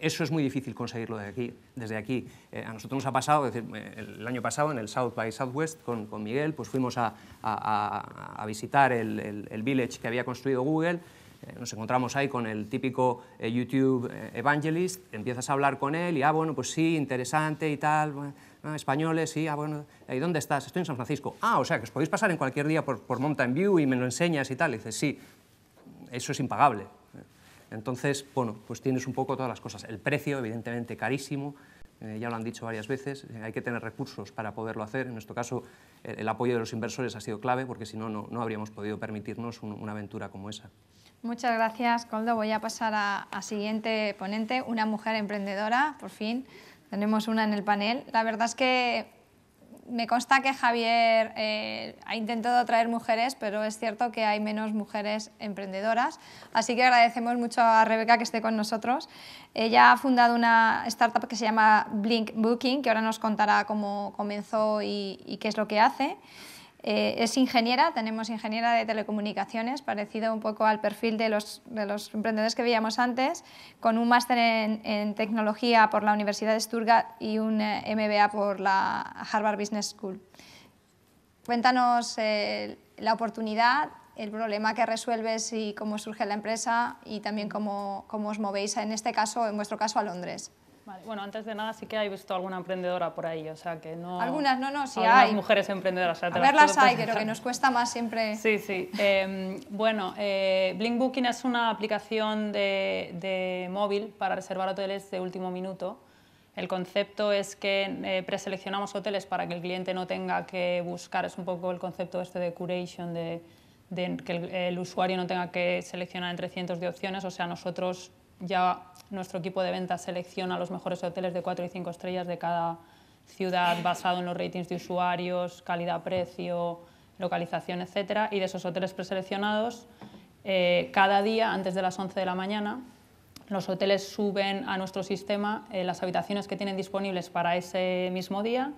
eso es muy difícil conseguirlo de aquí, desde aquí. Eh, a nosotros nos ha pasado, decir, eh, el año pasado en el South by Southwest con, Miguel, pues fuimos a, visitar el, village que había construido Google eh, nos encontramos ahí con el típico YouTube evangelist, empiezas a hablar con él y, ah, bueno, pues sí, interesante y tal, ah, españoles, sí, ah, bueno, ¿y dónde estás? Estoy en San Francisco. Ah, o sea, que os podéis pasar en cualquier día por, por Mountain View y me lo enseñas y tal. Y dices, sí, eso es impagable. Entonces, bueno, pues tienes un poco todas las cosas. El precio, evidentemente, carísimo, eh, ya lo han dicho varias veces, eh, hay que tener recursos para poderlo hacer. En nuestro caso, el, apoyo de los inversores ha sido clave porque si no, no habríamos podido permitirnos una aventura como esa. Muchas gracias, Coldo. Voy a pasar a, a, siguiente ponente, una mujer emprendedora, por fin. Tenemos una en el panel. La verdad es que me consta que Javier eh, ha intentado traer mujeres, pero es cierto que hay menos mujeres emprendedoras. Así que agradecemos mucho a Rebeca que esté con nosotros. Ella ha fundado una startup que se llama Blink Booking, que ahora nos contará cómo comenzó y qué es lo que hace. Eh, es ingeniera, tenemos ingeniera de telecomunicaciones, parecido un poco al perfil de los, emprendedores que veíamos antes, con un máster en, tecnología por la Universidad de Stuttgart y un eh, MBA por la Harvard Business School. Cuéntanos eh, la oportunidad, el problema que resuelves y cómo surge la empresa y también cómo os movéis, en este caso, en vuestro caso, a Londres. Bueno, antes de nada sí que hay visto alguna emprendedora por ahí, o sea que no... Algunas, no, no, sí hay. mujeres emprendedoras. a verlas hay, pero que nos cuesta más siempre... Sí, sí. Em, bueno, eh, Blink Booking es una aplicación de, de, móvil para reservar hoteles de último minuto. El concepto es que eh, preseleccionamos hoteles para que el cliente no tenga que buscar, es un poco el concepto este de curation, de, que el usuario no tenga que seleccionar entre cientos de opciones, o sea, nosotros ya nuestro equipo de ventas selecciona los mejores hoteles de 4 y 5 estrellas de cada ciudad basado en los ratings de usuarios, calidad-precio, localización, etc. Y de esos hoteles preseleccionados, eh, cada día antes de las 11 de la mañana, los hoteles suben a nuestro sistema eh, las habitaciones que tienen disponibles para ese mismo día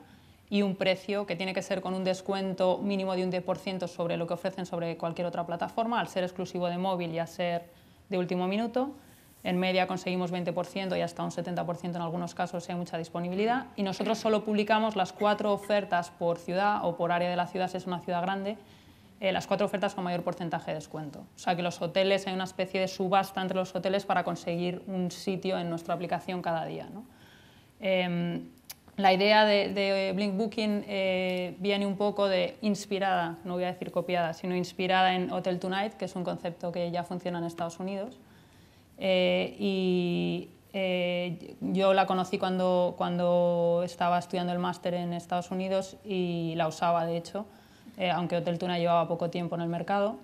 y un precio que tiene que ser con un descuento mínimo de un 10% sobre lo que ofrecen sobre cualquier otra plataforma, al ser exclusivo de móvil y a ser de último minuto. En media conseguimos 20% y hasta un 70% en algunos casos si hay mucha disponibilidad. Y nosotros solo publicamos las cuatro ofertas por ciudad o por área de la ciudad, si es una ciudad grande, eh, las cuatro ofertas con mayor porcentaje de descuento. O sea que los hoteles, hay una especie de subasta entre los hoteles para conseguir un sitio en nuestra aplicación cada día. Em, la idea de, Blink Booking eh, viene un poco de inspirada, no voy a decir copiada, sino inspirada en Hotel Tonight, que es un concepto que ya funciona en Estados Unidos eh, y eh, yo la conocí cuando, cuando estaba estudiando el máster en Estados Unidos y la usaba, de hecho, eh, aunque Hotel Tuna llevaba poco tiempo en el mercado.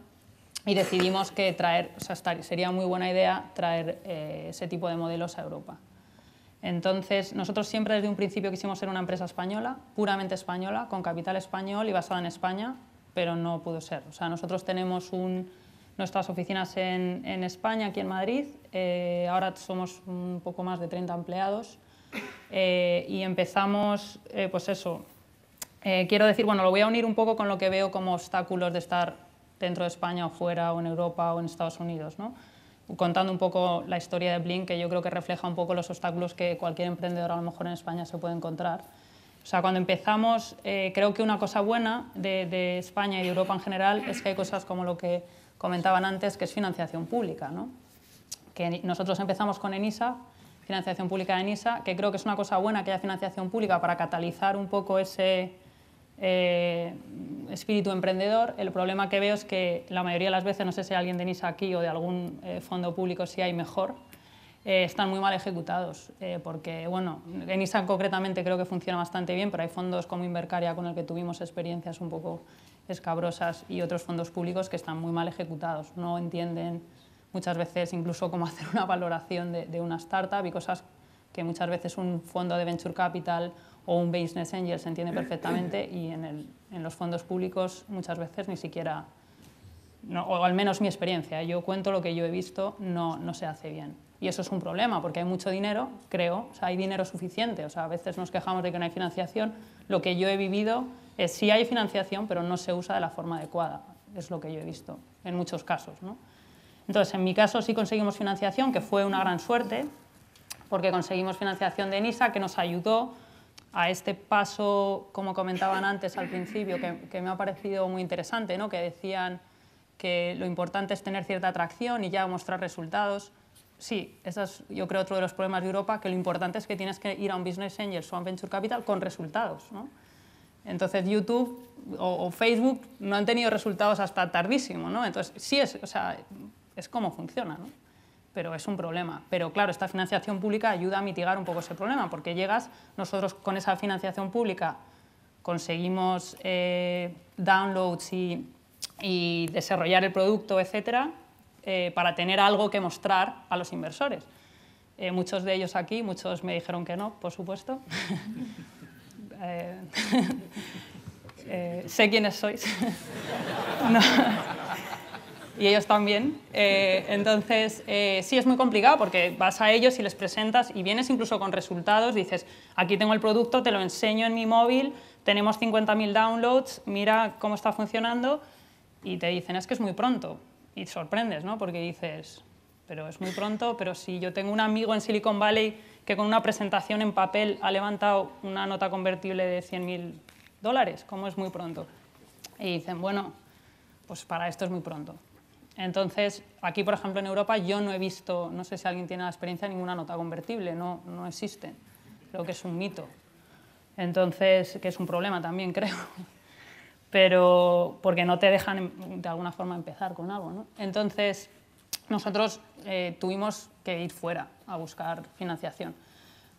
Y decidimos que traer, sería muy buena idea traer ese tipo de modelos a Europa. Entonces, nosotros siempre desde un principio quisimos ser una empresa española, puramente española, con capital español y basada en España, pero no pudo ser. O sea, nosotros tenemos un, nuestras oficinas en, España, aquí en Madrid. Eh, ahora somos un poco más de 30 empleados eh, y empezamos, eh, pues eso, quiero decir, bueno, lo voy a unir un poco con lo que veo como obstáculos de estar dentro de España o fuera o en Europa o en Estados Unidos, ¿no? contando un poco la historia de Blink, que yo creo que refleja un poco los obstáculos que cualquier emprendedor a lo mejor en España se puede encontrar. O sea, cuando empezamos, creo que una cosa buena de, de, España y de Europa en general es que hay cosas como lo que comentaban antes, que es financiación pública. ¿no? Que nosotros empezamos con ENISA, financiación pública de ENISA, que creo que es una cosa buena que haya financiación pública para catalizar un poco ese eh, espíritu emprendedor. El problema que veo es que la mayoría de las veces, no sé si hay alguien de ENISA aquí o de algún eh, fondo público, si hay mejor, eh, están muy mal ejecutados, porque bueno, ENISA concretamente creo que funciona bastante bien, pero hay fondos como Invercaria con el que tuvimos experiencias un poco escabrosas y otros fondos públicos que están muy mal ejecutados. No entienden muchas veces incluso cómo (laughs) hacer una valoración de, una startup y cosas que muchas veces un fondo de venture capital o un business angel se entiende perfectamente y en, el, en los fondos públicos muchas veces ni siquiera, o al menos mi experiencia, yo cuento lo que yo he visto, no, no se hace bien. Y eso es un problema, porque hay mucho dinero, creo, hay dinero suficiente. O sea, a veces nos quejamos de que no hay financiación. Lo que yo he vivido si eh, sí hay financiación, pero no se usa de la forma adecuada, es lo que yo he visto en muchos casos. Entonces, en mi caso sí conseguimos financiación, que fue una gran suerte, porque conseguimos financiación de NISA, que nos ayudó a este paso, como comentaban antes al principio, que, me ha parecido muy interesante, ¿no? que decían que lo importante es tener cierta atracción y ya mostrar resultados. Sí, ese es yo creo otro de los problemas de Europa, que lo importante es que tienes que ir a un Business Angel o a un Venture Capital con resultados. Entonces YouTube o, Facebook no han tenido resultados hasta tardísimo, ¿no? Entonces sí es, o sea, es como funciona, ¿no? Pero es un problema. Pero claro, esta financiación pública ayuda a mitigar un poco ese problema, porque llegas, nosotros con esa financiación pública conseguimos eh, downloads y, desarrollar el producto, etcétera, eh, para tener algo que mostrar a los inversores. Eh, muchos de ellos aquí, muchos me dijeron que no, por supuesto. (laughs) Eh, (laughs) eh, sé quiénes sois. (laughs) Y ellos también. Eh, entonces, sí, es muy complicado porque vas a ellos y les presentas y vienes incluso con resultados. Dices, aquí tengo el producto, te lo enseño en mi móvil, tenemos 50.000 downloads, mira cómo está funcionando. Y te dicen, es que es muy pronto. Y sorprendes, ¿no? Porque dices, pero es muy pronto, pero si yo tengo un amigo en Silicon Valley que con una presentación en papel ha levantado una nota convertible de 100.000 dólares, ¿cómo es muy pronto? Y dicen, bueno, pues para esto es muy pronto. Entonces, aquí, por ejemplo, en Europa yo no he visto, no sé si alguien tiene la experiencia, ninguna nota convertible, no, no existen. Creo que es un mito. Entonces, que es un problema también, (laughs) creo. Pero porque no te dejan de alguna forma empezar con algo, ¿no? Entonces, nosotros eh, tuvimos que ir fuera a buscar financiación.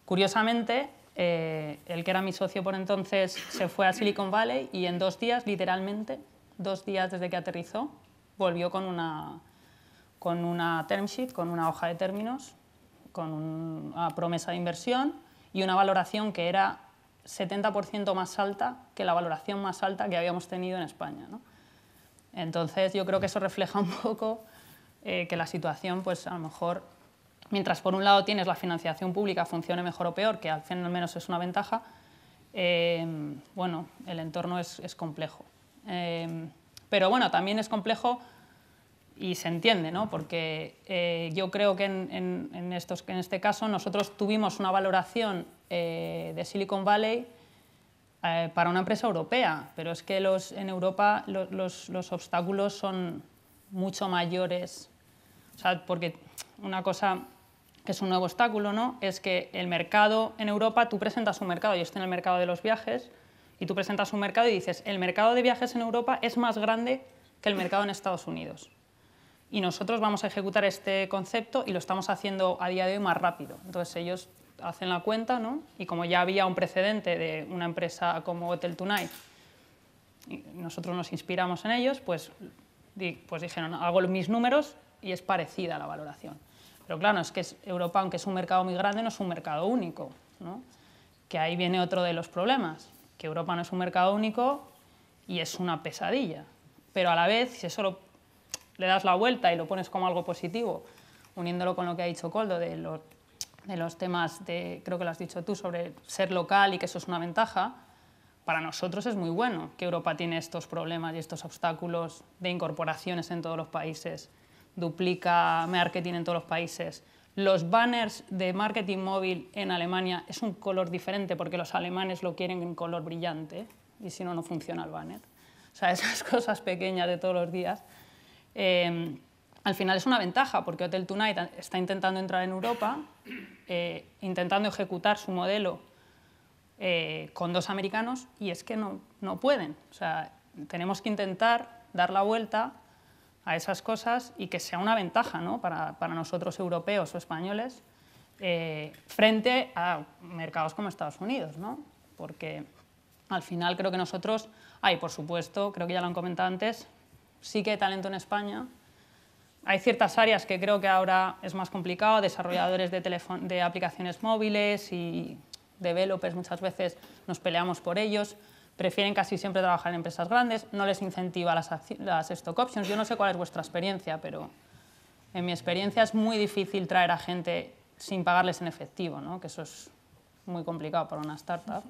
Curiosamente, eh, el que era mi socio por entonces se fue a Silicon Valley y en dos días, literalmente, dos días desde que aterrizó, volvió con una, con una term sheet, con una hoja de términos, con una promesa de inversión y una valoración que era 70% más alta que la valoración más alta que habíamos tenido en España. Entonces yo creo que eso refleja un poco eh, que la situación, pues a lo mejor, mientras por un lado tienes la financiación pública funcione mejor o peor, que al fin al menos es una ventaja, eh, bueno, el entorno es, complejo. Eh, pero bueno, también es complejo y se entiende, ¿no? porque yo creo que en, en, en este caso nosotros tuvimos una valoración de Silicon Valley para una empresa europea, pero es que los, en Europa los, los, obstáculos son, mucho mayores. O porque una cosa que es un nuevo obstáculo, ¿no? Es que el mercado en Europa, tú presentas un mercado, yo estoy en el mercado de los viajes, y tú presentas un mercado y dices, el mercado de viajes en Europa es más grande que el mercado en Estados Unidos. Y nosotros vamos a ejecutar este concepto y lo estamos haciendo a día de hoy más rápido. Entonces ellos hacen la cuenta, ¿no? Y como ya había un precedente de una empresa como Hotel Tonight, nosotros nos inspiramos en ellos, pues pues dijeron, hago mis números y es parecida la valoración. Pero claro, es que Europa, aunque es un mercado muy grande, no es un mercado único. ¿no? Que ahí viene otro de los problemas, que Europa no es un mercado único y es una pesadilla. Pero a la vez, si eso le das la vuelta y lo pones como algo positivo, uniéndolo con lo que ha dicho Coldo de los, de los temas, de, creo que lo has dicho tú, sobre ser local y que eso es una ventaja, para nosotros es muy bueno que Europa tiene estos problemas y estos obstáculos de incorporaciones en todos los países, duplica marketing en todos los países. Los banners de marketing móvil en Alemania es un color diferente porque los alemanes lo quieren en color brillante y si no, no funciona el banner. O sea, (laughs) esas cosas pequeñas de todos los días. Em, al final es una ventaja porque Hotel Tonight está intentando entrar en Europa, eh, intentando ejecutar su modelo eh, con dos americanos y es que no, no pueden. O sea, tenemos que intentar dar la vuelta a esas cosas y que sea una ventaja ¿no? para, para, nosotros europeos o españoles eh, frente a mercados como Estados Unidos, ¿no? porque al final creo que nosotros, hay por supuesto, creo que ya lo han comentado antes, sí que hay talento en España. Hay ciertas áreas que creo que ahora es más complicado, desarrolladores de, de aplicaciones móviles y developers muchas veces nos peleamos por ellos, prefieren casi siempre trabajar en empresas grandes, no les incentiva las, las stock options. Yo no sé cuál es vuestra experiencia, pero en mi experiencia es muy difícil traer a gente sin pagarles en efectivo, ¿no? que eso es muy complicado para una startup.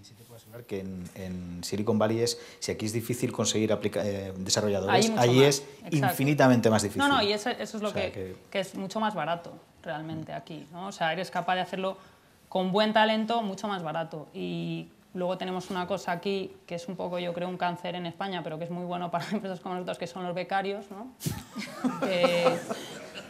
Y sí te puedo asegurar que en, Silicon Valley es, si aquí es difícil conseguir eh, desarrolladores, allí es infinitamente más difícil. No, no, y eso, es lo que... que, es mucho más barato realmente aquí. ¿no? O sea, eres capaz de hacerlo con buen talento mucho más barato. Y luego tenemos una cosa aquí que es un poco, yo creo, un cáncer en España, pero que es muy bueno para (laughs) empresas como nosotros, que son los becarios, ¿no? (laughs) que,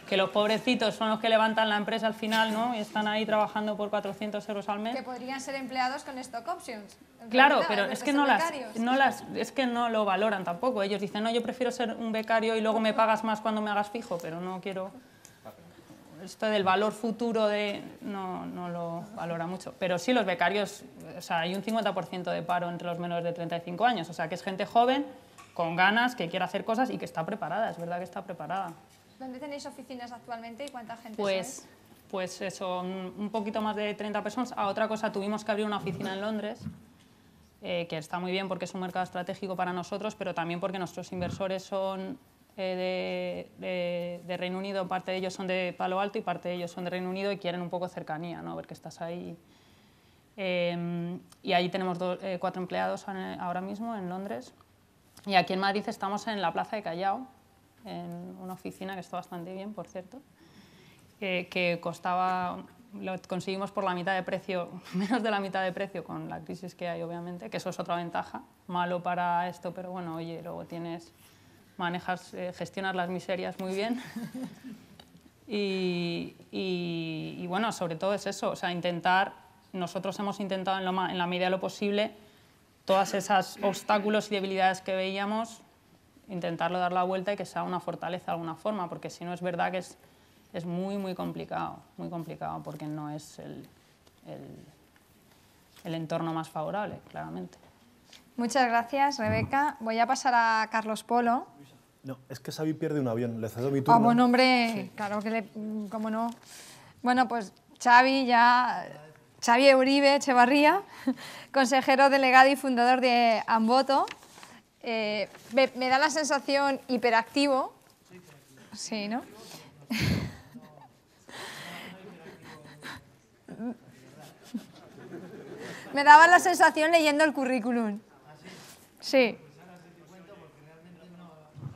que, los pobrecitos son los que levantan la empresa al final ¿no? y están ahí trabajando por 400 euros al mes. Que podrían ser empleados con stock options. Claro, pero es que, no las, no las, es que no lo valoran tampoco. Ellos dicen, no, yo prefiero ser un becario y luego me (laughs) pagas más cuando me hagas fijo, pero no quiero esto del valor futuro de, no, no lo valora mucho. Pero sí, los becarios, o sea, hay un 50% de paro entre los menores de 35 años, o sea, que es gente joven, con ganas, que quiere hacer cosas y que está preparada, es verdad que está preparada. ¿Dónde tenéis oficinas actualmente y cuánta gente pues, Pues eso, un poquito más de 30 personas. A otra cosa, tuvimos que abrir una oficina en Londres, eh, que está muy bien porque es un mercado estratégico para nosotros, pero también porque nuestros inversores son eh, de, Reino Unido, parte de ellos son de Palo Alto y parte de ellos son de Reino Unido y quieren un poco cercanía, ¿no? ver que estás ahí. Em, y ahí tenemos eh, cuatro empleados ahora mismo en Londres. Y aquí en Madrid estamos en la Plaza de Callao, en una oficina que está bastante bien, por cierto, que costaba lo conseguimos por la mitad de precio, (laughs) menos de la mitad de precio con la crisis que hay, obviamente, que eso es otra ventaja. Malo para esto, pero bueno, oye, luego tienes manejas eh, gestionar las miserias muy bien. (laughs) y, bueno, sobre todo es eso, o sea, intentar, nosotros hemos intentado en, en la medida de lo posible todas esas obstáculos y debilidades que veíamos, intentarlo dar la vuelta y que sea una fortaleza de alguna forma, porque si no es verdad que es, muy, muy complicado, muy complicado, porque no es el, el entorno más favorable, claramente. Muchas gracias, Rebeca. Voy a pasar a Carlos Polo. No, es que Xavi pierde un avión, le cedo mi ah, turno. Ah, buen hombre, claro que le... Mm, cómo no. Bueno, pues Xavi ya... Xavi Uribe Echevarría, (laughs) consejero delegado y fundador de Amboto. Eh, me, me, da la sensación hiperactivo. Sí, ¿no? (laughs) me daba la sensación leyendo el currículum. Sí.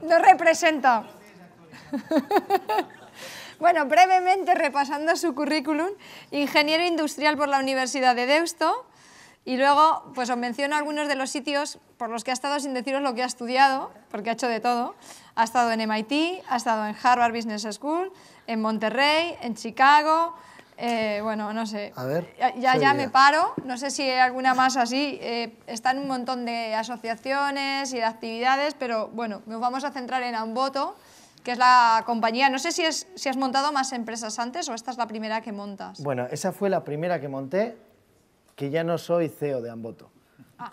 No representa. (laughs) Bueno, brevemente repasando su currículum, ingeniero industrial por la Universidad de Deusto y luego pues os menciono algunos de los sitios por los que ha estado sin deciros lo que ha estudiado, porque ha hecho de todo. Ha estado en MIT, ha estado en Harvard Business School, en Monterrey, en Chicago, eh, bueno, no sé. ya, ya me paro. No sé si hay alguna más así. Eh, están un montón de asociaciones y de actividades, pero bueno, nos vamos a centrar en Amboto, que es la compañía. No sé si, es, si has montado más empresas antes o esta es la primera que montas. Bueno, esa fue la primera que monté, que ya no soy CEO de Amboto. Ah.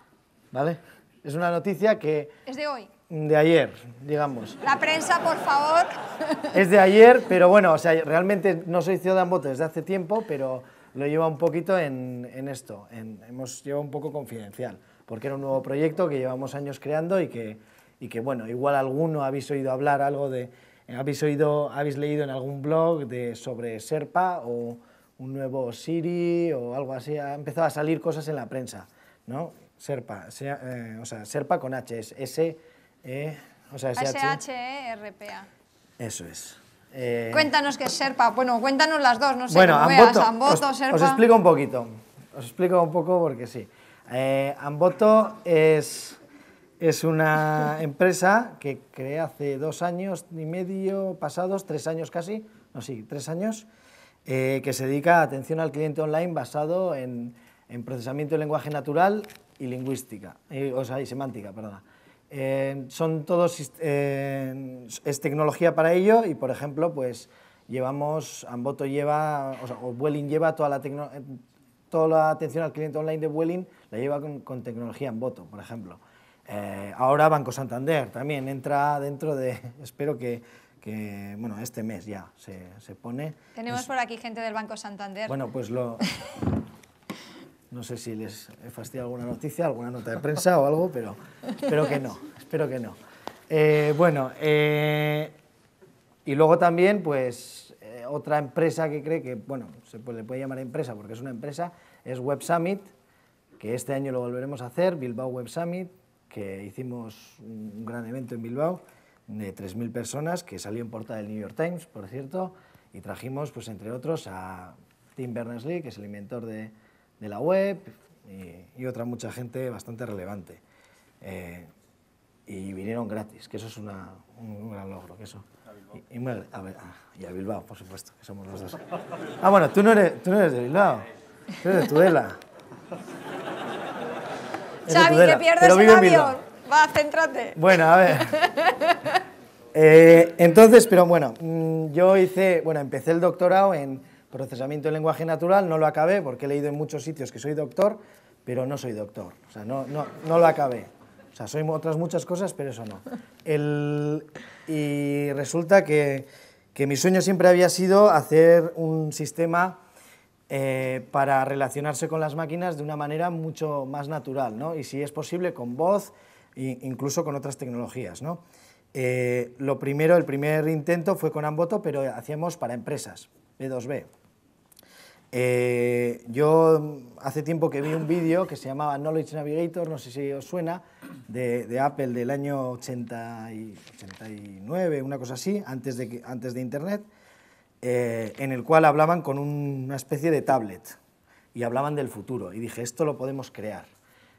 ¿Vale? Es una noticia que... Es de hoy de ayer, digamos. La prensa, por favor. Es de ayer, pero bueno, o sea, realmente no soy ciudadano de desde hace tiempo, pero lo lleva un poquito en, esto, hemos llevado un poco confidencial, porque era un nuevo proyecto que llevamos años creando y que, y que bueno, igual alguno habéis oído hablar algo de, habéis oído, habéis leído en algún blog de, sobre Serpa o un nuevo Siri o algo así, ha empezado a salir cosas en la prensa, ¿no? Serpa, eh, o sea, Serpa con H, es S e, S-H-E-R-P-A. E Eso es. E. Cuéntanos qué es Sherpa. Bueno, cuéntanos las dos, no sé bueno, Amboto, os, explico un poquito. Os explico un poco porque sí. Amboto es, es una (laughs) empresa que creé hace dos años y medio pasados, tres años casi, no, sí, tres años, eh, que se dedica a atención al cliente online basado en, procesamiento de lenguaje natural y lingüística, o sea, y semántica, perdón eh, son todos, eh, es tecnología para ello y, por ejemplo, pues llevamos, Amboto lleva, o, sea, lleva toda la, eh, toda la atención al cliente online de Welling, la lleva con, tecnología Amboto, por ejemplo. ahora Banco Santander también entra dentro de, (laughs) espero que, que bueno, este mes ya se, se pone. Tenemos por aquí gente del Banco Santander. Bueno, pues lo... No sé si les he fastidiado alguna noticia, alguna nota de prensa o algo, pero espero que no, espero que no. Eh, bueno, eh, y luego también, pues, eh, otra empresa que cree que, bueno, se le puede llamar empresa porque es una empresa, es Web Summit, que este año lo volveremos a hacer, Bilbao Web Summit, que hicimos un gran evento en Bilbao de 3.000 personas, que salió en portada del New York Times, por cierto, y trajimos, pues, entre otros, a Tim Berners-Lee, que es el inventor de de la web eh, y, otra mucha gente bastante relevante. Eh, y vinieron gratis, que eso es una, un, gran logro. eso. Ah, y, a Bilbao, por supuesto, que somos los dos. Ah, bueno, tú no eres, tú no eres de Bilbao, tú eres de Tudela. Xavi, que pierdes el avión. Va, céntrate. Bueno, a ver. (laughs) Eh, entonces, pero bueno, mm, yo hice, bueno, empecé el doctorado en, procesamiento de lenguaje natural, no lo acabé porque he leído en muchos sitios que soy doctor, pero no soy doctor, o sea, no, no, lo acabé. O sea, soy otras muchas cosas, pero eso no. y resulta que, mi sueño siempre había sido hacer un sistema eh, para relacionarse con las máquinas de una manera mucho más natural, Y si es posible, con voz e incluso con otras tecnologías, eh, lo primero, el primer intento fue con Amboto, pero hacíamos para empresas, B2B. Eh, yo hace tiempo que vi un vídeo que se llamaba Knowledge Navigator, no sé si os suena, de, Apple del año 80 89, una cosa así, antes de, antes de Internet, eh, en el cual hablaban con una especie de tablet y hablaban del futuro. Y dije, esto lo podemos crear.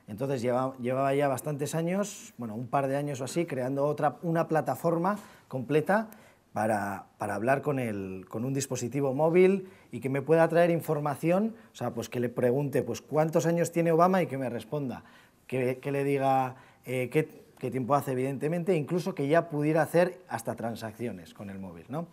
Entonces llevaba, llevaba ya bastantes años, bueno, un par de años o así, creando otra, una plataforma completa para, para hablar con, el, con un dispositivo móvil y que me pueda traer información, o sea, pues que le pregunte pues, cuántos años tiene Obama y que me responda, que, que le diga eh, qué, tiempo hace, evidentemente, incluso que ya pudiera hacer hasta transacciones con el móvil. ¿no?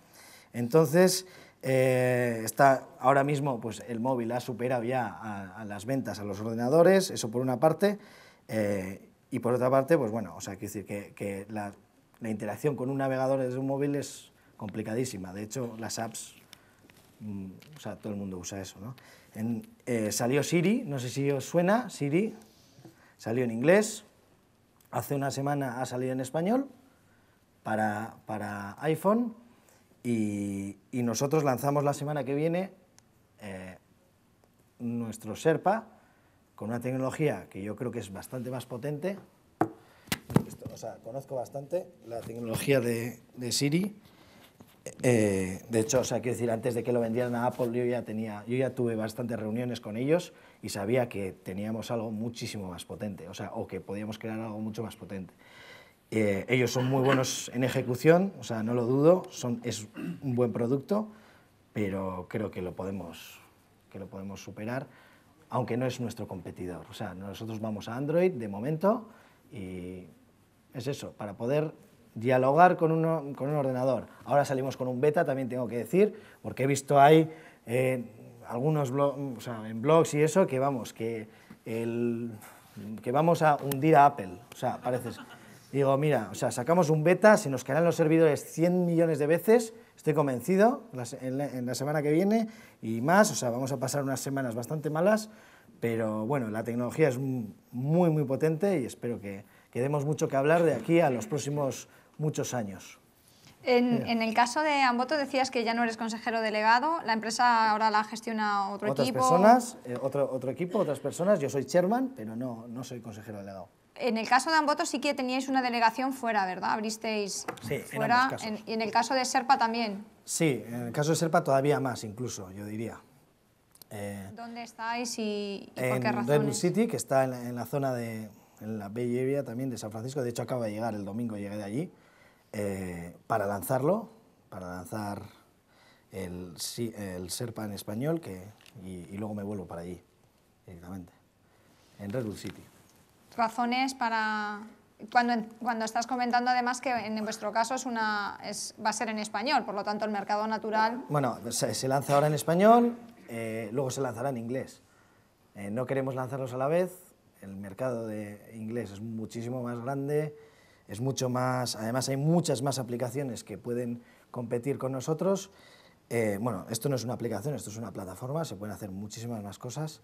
Entonces, eh, está, ahora mismo pues, el móvil ha superado ya a, las ventas, a los ordenadores, eso por una parte, eh, y por otra parte, pues bueno, o sea, quiero decir que, la, la, interacción con un navegador desde un móvil es complicadísima. De hecho, las apps, mm, o sea, todo el mundo usa eso. ¿no? Eh, salió Siri, no sé si os suena, Siri, salió en inglés, hace una semana ha salido en español para, iPhone y, nosotros lanzamos la semana que viene eh, nuestro Serpa con una tecnología que yo creo que es bastante más potente. o sea, conozco bastante la tecnología de, de Siri. Eh, de hecho, o sea, quiero decir, antes de que lo vendieran a Apple, yo ya, tenía, yo ya tuve bastantes reuniones con ellos y sabía que teníamos algo muchísimo más potente, o sea, o que podíamos crear algo mucho más potente. Eh, ellos son muy buenos en ejecución, o sea, no lo dudo, son, es un buen producto, pero creo que lo podemos, que lo podemos superar, aunque no es nuestro competidor. O sea, nosotros vamos a Android de momento y es eso, para poder dialogar con, uno, con un ordenador. Ahora salimos con un beta, también tengo que decir, porque he visto ahí eh, algunos blogs, o sea, en blogs y eso que vamos, que, el, que vamos a hundir a Apple. O sea, parece... Digo, mira, o sea, sacamos un beta, se nos caerán los servidores 100 millones de veces, estoy convencido, en la semana que viene y más, o sea, vamos a pasar unas semanas bastante malas, pero bueno, la tecnología es muy, muy potente y espero que, Quedemos mucho que hablar de aquí a los próximos muchos años. En, el caso de Amboto decías que ya no eres consejero delegado, la empresa ahora la gestiona otro otras equipo. Personas, eh, otro, otro equipo, otras personas, yo soy chairman, pero no, no soy consejero delegado. En el caso de Amboto sí que teníais una delegación fuera, ¿verdad? Abristeis sí, fuera. y en el caso de Serpa también. Sí, en el caso de Serpa todavía más incluso, yo diría. Eh, ¿Dónde estáis y, por qué razón? En Redwood City, que está en la zona de, en la Bay también de San Francisco, de hecho acaba de llegar el domingo, llegué de allí, eh, para lanzarlo, para lanzar el, Serpa en español que, y, luego me vuelvo para allí directamente, en Redwood City. ¿Razones para...? Cuando, cuando estás comentando además que en vuestro caso es una, va a ser en español, por lo tanto el mercado natural... Bueno, se, lanza ahora en español, eh, luego se lanzará en inglés. Eh, no queremos lanzarlos a la vez, el mercado de inglés es muchísimo más grande, es mucho más, además hay muchas más aplicaciones que pueden competir con nosotros. Eh, bueno, esto no es una aplicación, esto es una plataforma, se pueden hacer muchísimas más cosas.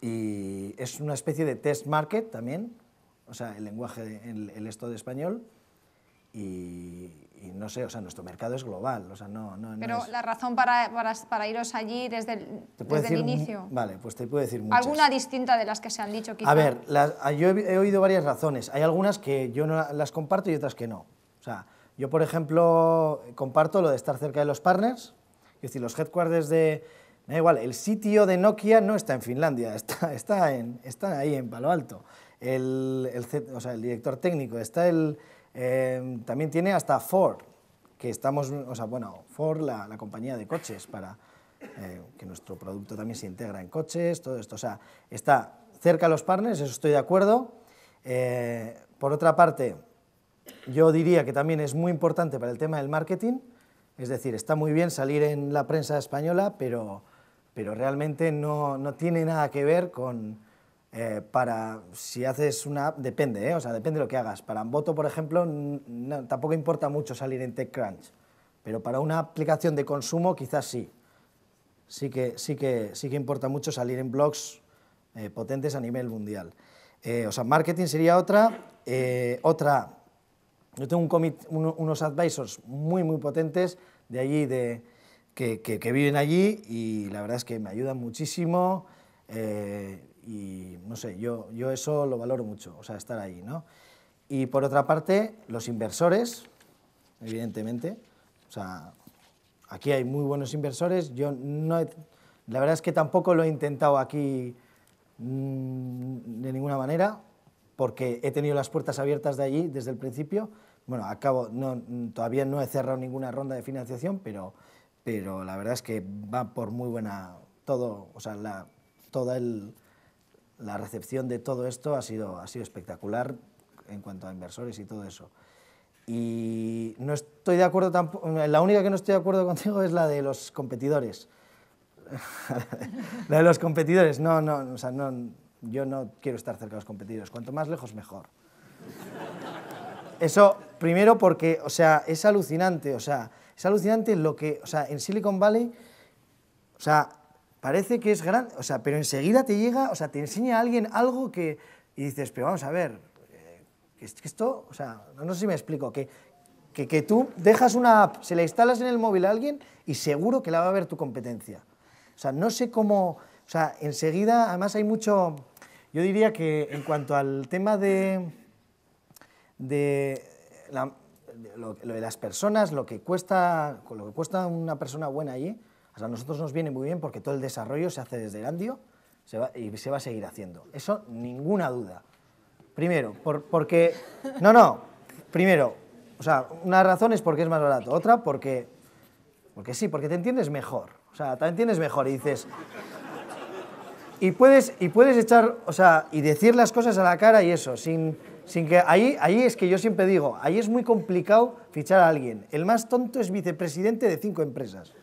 Y es una especie de test market también, o sea, el lenguaje, el esto de español y, no sé, o sea, nuestro mercado es global, o sea, no... no Pero la razón para, para, iros allí desde el, desde el inicio... Vale, pues te puedo decir muchas. ¿Alguna distinta de las que se han dicho quizá? A ver, yo he, oído varias razones, hay algunas que yo no las comparto y otras que no. O sea, yo, por ejemplo, comparto lo de estar cerca de los partners, es decir, los headquarters de... Me da igual, el sitio de Nokia no está en Finlandia, está, está, en, está ahí en Palo Alto. El, el, o sea, el director técnico, está el, Em, también tiene hasta Ford, que estamos, o sea, bueno, Ford, la, compañía de coches, para eh, que nuestro producto también se integra en coches, todo esto. O sea, está cerca a los partners, eso estoy de acuerdo. Eh, por otra parte, yo diría que también es muy importante para el tema del marketing, es decir, está muy bien salir en la prensa española, pero, pero realmente no, no tiene nada que ver con, eh, para si haces una depende, eh, o sea, depende lo que hagas. Para Amboto, por ejemplo, tampoco importa mucho salir en TechCrunch, pero para una aplicación de consumo quizás sí. Sí que, sí que, sí que importa mucho salir en blogs eh, potentes a nivel mundial. o sea, marketing sería otra. otra, yo tengo un commit, unos advisors muy, muy potentes de allí, de, que, que, viven allí y la verdad es que me ayudan muchísimo y no sé, yo, yo eso lo valoro mucho, o sea, estar ahí, ¿no? Y por otra parte, los inversores, evidentemente, o sea, aquí hay muy buenos inversores, yo no la verdad es que tampoco lo he intentado aquí mm, de ninguna manera, porque he tenido las puertas abiertas de allí desde el principio, bueno, acabo, todavía no he cerrado ninguna ronda de financiación, pero, pero la verdad es que va por muy buena, todo, o sea, la, todo el, la recepción de todo esto ha sido, ha sido espectacular en cuanto a inversores y todo eso. Y no estoy de acuerdo tampoco, la única que no estoy de acuerdo contigo es la de los competidores. (laughs) la de los competidores, no, no, o sea, no, yo no quiero estar cerca de los competidores, cuanto más lejos mejor. Eso, primero porque, o sea, es alucinante, o sea, es alucinante lo que, o sea, en Silicon Valley, o sea, parece que es grande, o sea, pero enseguida te llega, o sea, te enseña a alguien algo que, y dices, pero vamos a ver, eh, que esto, o sea, no sé si me explico, que, que, que, tú dejas una app, se la instalas en el móvil a alguien y seguro que la va a ver tu competencia. O sea, no sé cómo, o sea, enseguida, además hay mucho, yo diría que en cuanto al tema de, de, lo, de las personas, lo que cuesta, lo que cuesta una persona buena allí, o a nosotros nos viene muy bien porque todo el desarrollo se hace desde el y se va a seguir haciendo. Eso, ninguna duda. Primero, porque... No, no. Primero, o sea, una razón es porque es más barato. Otra, porque... Porque sí, porque te entiendes mejor. O sea, te entiendes mejor y dices... Y puedes, y puedes echar, o sea, y decir las cosas a la cara y eso, sin, que... Ahí, ahí es que yo siempre digo, ahí es muy complicado fichar a alguien. El más tonto es vicepresidente de cinco empresas.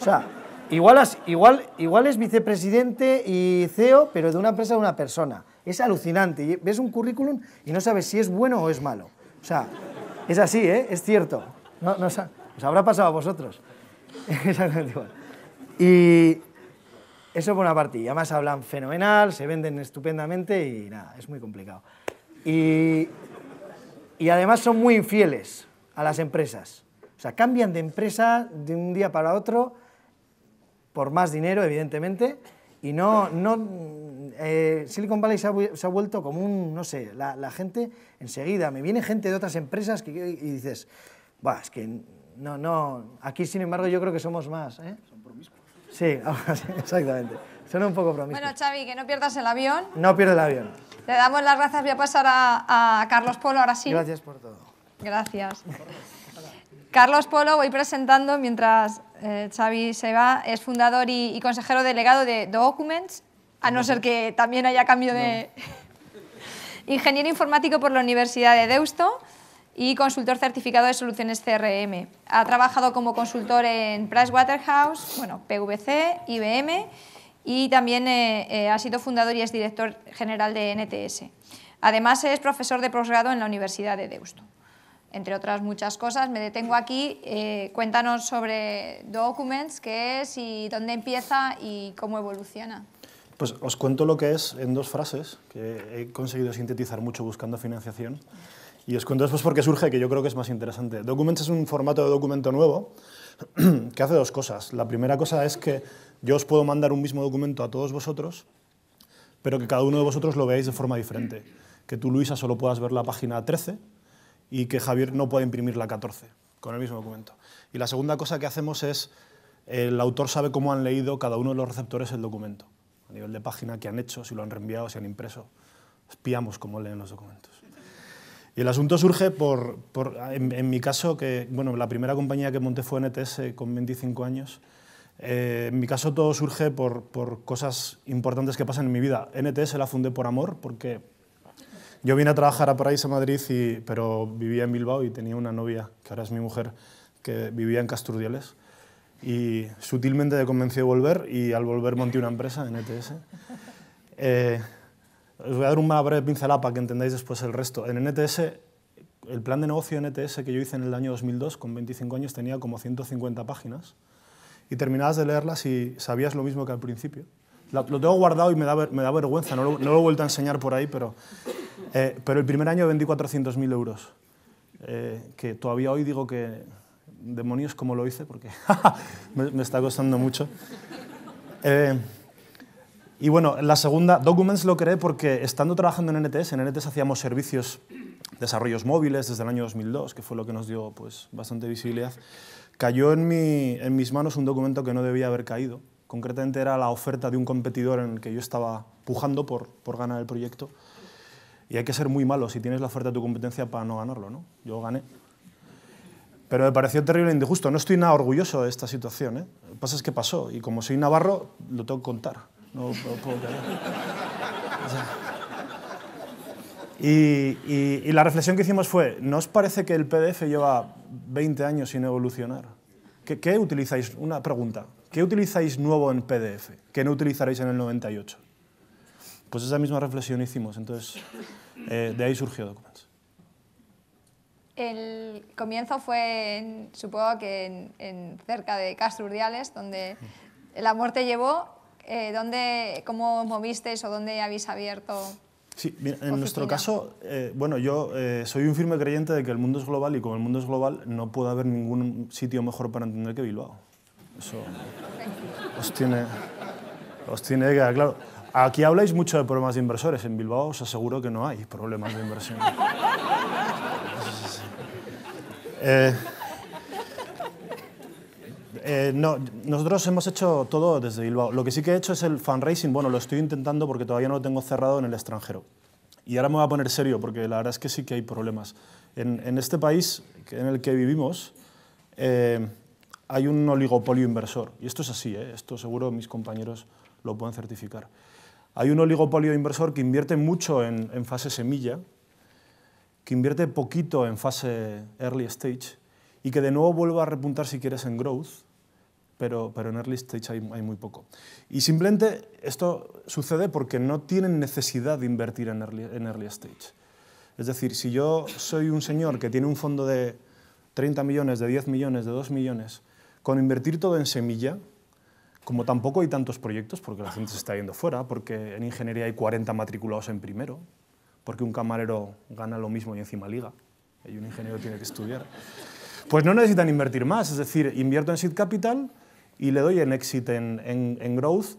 O sea, Igual, igual, es vicepresidente y CEO, pero de una empresa de una persona. Es alucinante. Ves un currículum y no sabes si es bueno o es malo. O sea, es así, ¿eh? Es cierto. No, no, os habrá pasado a vosotros. (laughs) Exactamente igual. Y eso por una parte. Y además hablan fenomenal, se venden estupendamente y nada, es muy complicado. Y, y además son muy infieles a las empresas. O sea, cambian de empresa de un día para otro por más dinero, evidentemente, y no, no eh, Silicon Valley se ha, vuelto como un, no sé, la, gente enseguida, me viene gente de otras empresas que, y dices, va, es que no, no, aquí sin embargo yo creo que somos más. ¿eh? Son promiscuos. Sí, (laughs) exactamente. Son un poco promiscuos. Bueno, Xavi, que no pierdas el avión. No pierdo el avión. Le damos las gracias, voy a pasar a, a Carlos Polo ahora sí. Gracias por todo. Gracias. Carlos Polo, voy presentando mientras eh, Xavi Seba es fundador y, consejero delegado de Documents, a no ser que también haya cambio de... Ingeniero informático por la Universidad de Deusto y consultor certificado de soluciones CRM. Ha trabajado como consultor en Pricewaterhouse, bueno, pvc IBM y también eh, eh, ha sido fundador y es director general de NTS. Además es profesor de posgrado en la Universidad de Deusto entre otras muchas cosas. Me detengo aquí. Eh, cuéntanos sobre Documents, qué es y dónde empieza y cómo evoluciona. Pues os cuento lo que es en dos frases, que he conseguido sintetizar mucho buscando financiación. Y os cuento después por qué surge, que yo creo que es más interesante. Documents es un formato de documento nuevo (clears throat) que hace dos cosas. La primera cosa es que yo os puedo mandar un mismo documento a todos vosotros, pero que cada uno de vosotros lo veáis de forma diferente. Que tú, Luisa, solo puedas ver la página 13 y que Javier no puede imprimir la 14 con el mismo documento. Y la segunda cosa que hacemos es, el autor sabe cómo han leído cada uno de los receptores el documento, a nivel de página, que han hecho, si lo han reenviado, si han impreso. Espiamos cómo leen los documentos. Y el asunto surge por, en, mi caso, que bueno, la primera compañía que monté fue NTS con 25 años. Eh, en mi caso todo surge por, por cosas importantes que pasan en mi vida. NTS la fundé por amor, porque yo vine a trabajar a a Madrid, pero vivía en Bilbao y tenía una novia, que ahora es mi mujer, que vivía en casturdiales Y sutilmente le convencí de volver y al volver monté una empresa en ETS. (laughs) Eh, os voy a dar una breve pincelapa para que entendáis después el resto. En NTS, e el plan de negocio en NTS e que yo hice en el año 2002, con 25 años, tenía como 150 páginas. Y terminabas de leerlas y sabías lo mismo que al principio. Lo tengo guardado y me da, vergüenza, no lo, he vuelto a enseñar por ahí, pero eh, pero el primer año vendí 400.000 euros, eh, que todavía hoy digo que demonios como lo hice, porque (laughs) me, está costando mucho. Eh, y bueno, la segunda, Documents lo creé porque estando trabajando en NTS, en NTS hacíamos servicios, desarrollos móviles desde el año 2002, que fue lo que nos dio pues, bastante visibilidad, cayó en, mis manos un documento que no debía haber caído. Concretamente era la oferta de un competidor en el que yo estaba pujando por, por ganar el proyecto y hay que ser muy malo si tienes la fuerza de tu competencia para no ganarlo, ¿no? Yo gané. Pero me pareció terrible e injusto. No estoy nada orgulloso de esta situación, ¿eh? Lo que pasa es que pasó. Y como soy navarro, lo tengo que contar. No, puedo y, la reflexión que hicimos fue, ¿no os parece que el PDF lleva 20 años sin evolucionar? ¿Qué, utilizáis? Una pregunta. ¿Qué utilizáis nuevo en PDF que no utilizaréis en el 98? Pues esa misma reflexión hicimos, entonces eh, de ahí surgió Documents. El comienzo fue, supongo que en, cerca de Castro Urdiales, donde la muerte llevó. Eh, ¿dónde, ¿Cómo movisteis o dónde habéis abierto? Sí, en nuestro caso, eh, bueno, yo eh, soy un firme creyente de que el mundo es global y como el mundo es global no puede haber ningún sitio mejor para entender que Bilbao. Eso os tiene, os tiene que claro. Aquí habláis mucho de problemas de inversores. En Bilbao os aseguro que no hay problemas de inversión. (laughs) Eh, eh, no, nosotros hemos hecho todo desde Bilbao. Lo que sí que he hecho es el fundraising. Bueno, lo estoy intentando porque todavía no lo tengo cerrado en el extranjero. Y ahora me voy a poner serio porque la verdad es que sí que hay problemas. En, este país en el que vivimos eh, hay un oligopolio inversor. Y esto es así, esto seguro mis compañeros lo pueden certificar. Hay un oligopolio inversor que invierte mucho en, fase semilla, que invierte poquito en fase early stage y que de nuevo vuelve a repuntar si quieres en growth, pero, pero en early stage hay, muy poco. Y simplemente esto sucede porque no tienen necesidad de invertir en early stage. Es decir, si yo soy un señor que tiene un fondo de 30 millones, de 10 millones, de 2 millones, con invertir todo en semilla, como tampoco hay tantos proyectos porque la gente se está yendo fuera, porque en ingeniería hay 40 matriculados en primero, porque un camarero gana lo mismo y encima liga, y un ingeniero tiene que estudiar. Pues no necesitan invertir más, es decir, invierto en Seed Capital y le doy en Exit en, en, Growth,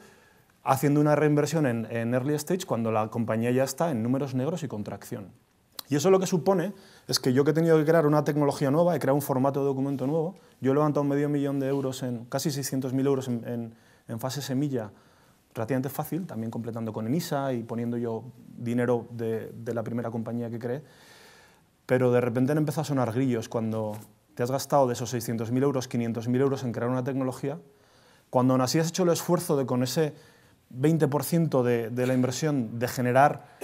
haciendo una reinversión en Early Stage cuando la compañía ya está en números negros y contracción. Y eso lo que supone es que yo que he tenido que crear una tecnología nueva, he creado un formato de documento nuevo, yo he levantado medio millón de euros, en casi 600.000 euros en, en, fase semilla, relativamente fácil, también completando con ENISA y poniendo yo dinero de, de, la primera compañía que creé, pero de repente empezado a sonar grillos cuando te has gastado de esos 600.000 euros, 500.000 euros en crear una tecnología, cuando aún así has hecho el esfuerzo de con ese 20% de, de la inversión de generar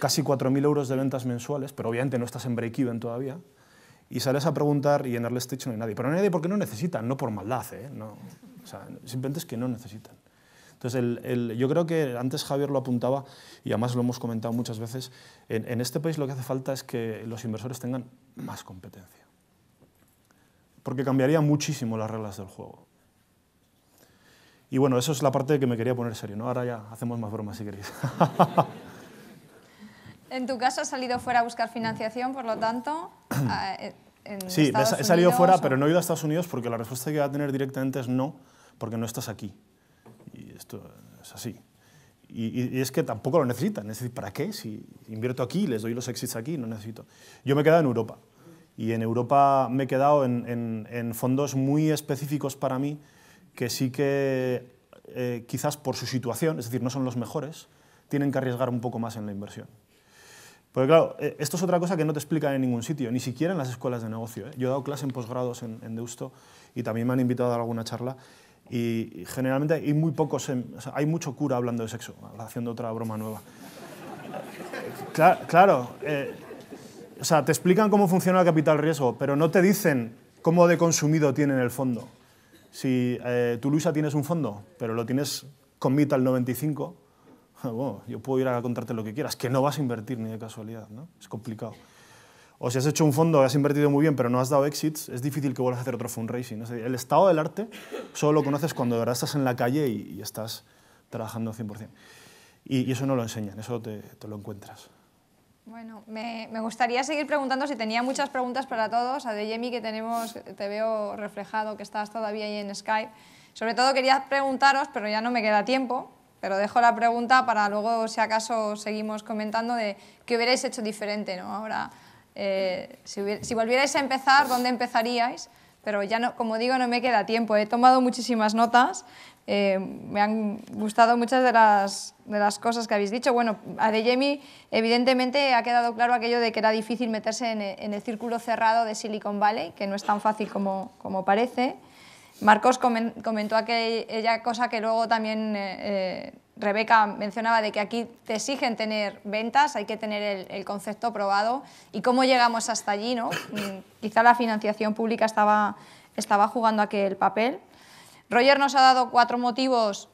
casi 4.000 euros de ventas mensuales, pero obviamente no estás en break-even todavía, y sales a preguntar y en Early Stage no hay nadie. Pero no hay nadie porque no necesitan, no por maldad, ¿eh? simplemente es que no necesitan. Entonces, yo creo que antes Javier lo apuntaba, y además lo hemos comentado muchas veces, en, este país lo que hace falta es que los inversores tengan más competencia. Porque cambiaría muchísimo las reglas del juego. Y bueno, eso es la parte que me quería poner serio, ¿no? Ahora ya hacemos más bromas si queréis. (laughs) En tu caso has salido fuera a buscar financiación, por lo tanto... (clears throat) Ah, eh, sí, he salido fuera, pero no he ido a Estados Unidos porque la respuesta que va a tener directamente es no, porque no estás aquí. Y esto es así. Y, es que tampoco lo necesitan. Es decir, ¿para qué? Si invierto aquí, les doy los exits aquí, no necesito. Yo me he quedado en Europa. Y en Europa me he quedado en, fondos muy específicos para mí, que sí que eh, quizás por su situación, es decir, no son los mejores, tienen que arriesgar un poco más en la inversión. Porque claro, eh, esto es otra cosa que no te explican en ningún sitio, ni siquiera en las escuelas de negocio. ¿eh? Yo he dado clase en posgrados en, Deusto y también me han invitado a alguna charla y, generalmente hay muy pocos, hay mucho cura hablando de sexo, haciendo otra broma nueva. claro, eh, o sea, te explican cómo funciona el capital riesgo, pero no te dicen cómo de consumido tienen el fondo. Si tú, Luisa, tienes un fondo, pero lo tienes con mitad al 95, (laughs) yo puedo ir a contarte lo que quieras, que no vas a invertir ni de casualidad, ¿no? Es complicado. O si has hecho un fondo, has invertido muy bien, pero no has dado exits, es difícil que vuelvas a hacer otro fundraising. el estado del arte solo lo conoces cuando de verdad estás en la calle y, estás trabajando 100%. Y, y, eso no lo enseñan, eso te, lo encuentras. Bueno, me, gustaría seguir preguntando si tenía muchas preguntas para todos. A de que tenemos, te veo reflejado, que estás todavía ahí en Skype. Sobre todo quería preguntaros, pero ya no me queda tiempo, pero dejo la pregunta para luego, si acaso, seguimos comentando de qué hubierais hecho diferente, ¿no? Ahora, eh, si, volvierais a empezar, ¿dónde empezaríais? Pero ya, no, como digo, no me queda tiempo. He tomado muchísimas notas. Eh, me han gustado muchas de las, cosas que habéis dicho. Bueno, a De evidentemente, ha quedado claro aquello de que era difícil meterse en, el círculo cerrado de Silicon Valley, que no es tan fácil como, como parece. Marcos comentó aquella cosa que luego también eh, eh, Rebeca mencionaba de que aquí te exigen tener ventas, hay que tener el, concepto probado y cómo llegamos hasta allí, ¿no? Mm, quizá la financiación pública estaba, jugando aquel papel. Roger nos ha dado cuatro motivos,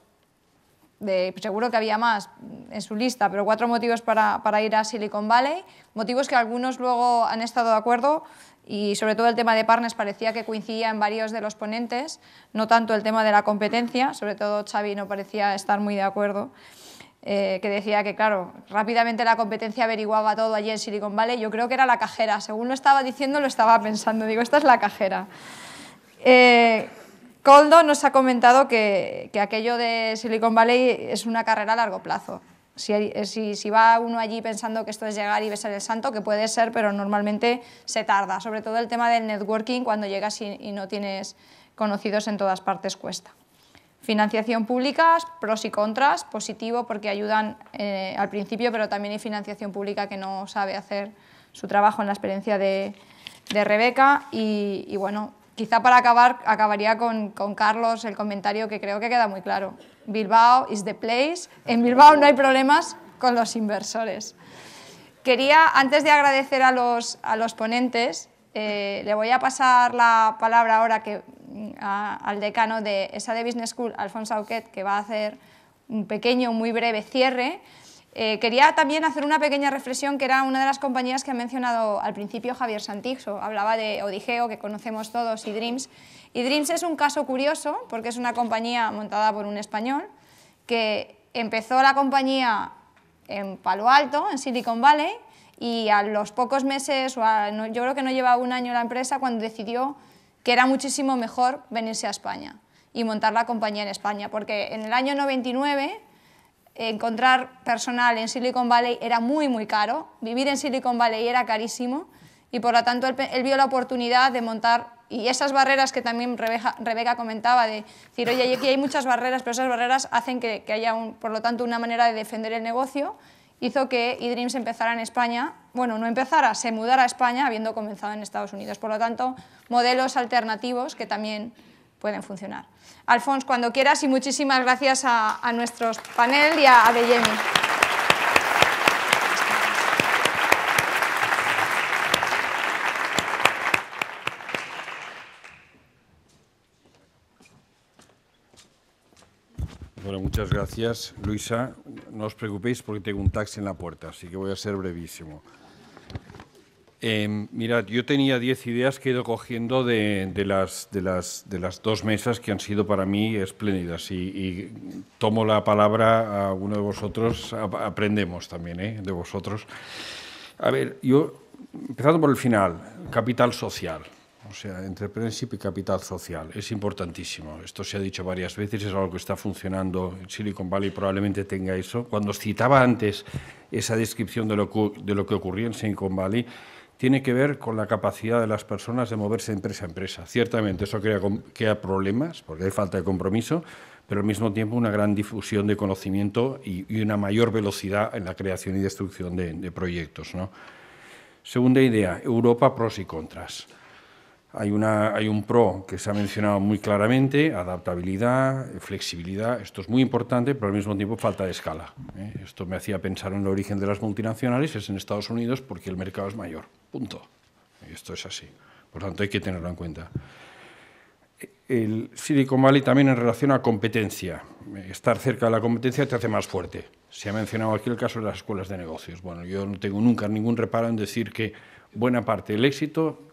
seguro que había más en su lista, pero cuatro motivos para ir a Silicon Valley, motivos que algunos luego han estado de acuerdo, y sobre todo el tema de partners parecía que coincidía en varios de los ponentes, no tanto el tema de la competencia, sobre todo Xavi no parecía estar muy de acuerdo, eh, que decía que, claro, rápidamente la competencia averiguaba todo allí en Silicon Valley, yo creo que era la cajera, según lo estaba diciendo lo estaba pensando, digo, esta es la cajera. Eh, Coldo nos ha comentado que, que aquello de Silicon Valley es una carrera a largo plazo, eh, si, va uno allí pensando que esto es llegar y besar el santo, que puede ser, pero normalmente se tarda. Sobre todo el tema del networking, cuando llegas y, no tienes conocidos en todas partes, cuesta. Financiación pública, pros y contras, positivo porque ayudan eh, al principio, pero también hay financiación pública que no sabe hacer su trabajo en la experiencia de, Rebeca. Y, bueno, quizá para acabar, acabaría con Carlos el comentario que creo que queda muy claro. Bilbao is the place. En Bilbao no hay problemas con los inversores. Quería, antes de agradecer a los, ponentes, eh, le voy a pasar la palabra ahora mm, al decano de esa de Business School, Alfonso Auquet, que va a hacer un pequeño, muy breve cierre. Eh, quería también hacer una pequeña reflexión que era una de las compañías que ha mencionado al principio Javier o Hablaba de Odigeo, que conocemos todos, y Dreams. Y Dreams es un caso curioso porque es una compañía montada por un español que empezó la compañía en Palo Alto, en Silicon Valley, y a los pocos meses, yo creo que no llevaba un año la empresa, cuando decidió que era muchísimo mejor venirse a España y montar la compañía en España, porque en el año 99 encontrar personal en Silicon Valley era muy, muy caro, vivir en Silicon Valley era carísimo y por lo tanto él, vio la oportunidad de montar y esas barreras que también Rebeca, comentaba, de decir, oye, aquí hay muchas barreras, pero esas barreras hacen que, que haya, un, por lo tanto, una manera de defender el negocio, hizo que eDreams empezara en España, bueno, no empezara, se mudara a España habiendo comenzado en Estados Unidos. Por lo tanto, modelos alternativos que también pueden funcionar. Alfonso, cuando quieras y muchísimas gracias a, nuestro nuestros panel y a, a Bueno, muchas gracias, Luisa. No os preocupéis porque tengo un taxi en la puerta, así que voy a ser brevísimo. Eh, mirad, yo tenía 10 ideas que he ido cogiendo de, de, las, dos mesas que han sido para mí espléndidas y, tomo la palabra a uno de vosotros, aprendemos también ¿eh? de vosotros. A ver, yo, empezando por el final, capital social. O sea, entrepreneurship y capital social es importantísimo. Esto se ha dicho varias veces, es algo que está funcionando en Silicon Valley, probablemente tenga eso. Cuando citaba antes esa descripción de lo, de lo que ocurría en Silicon Valley, tiene que ver con la capacidad de las personas de moverse de empresa a empresa. Ciertamente eso crea, problemas porque hay falta de compromiso, pero al mismo tiempo una gran difusión de conocimiento y, una mayor velocidad en la creación y destrucción de, proyectos. Segunda idea, Europa pros y contras. Hay, una, hay un pro que se ha mencionado muy claramente, adaptabilidad, flexibilidad, esto es muy importante, pero al mismo tiempo falta de escala. ¿eh? Esto me hacía pensar en el origen de las multinacionales, es en Estados Unidos porque el mercado es mayor, punto. esto es así, por tanto hay que tenerlo en cuenta. El Silicon Valley también en relación a competencia, estar cerca de la competencia te hace más fuerte. Se ha mencionado aquí el caso de las escuelas de negocios. Bueno, yo no tengo nunca ningún reparo en decir que buena parte del éxito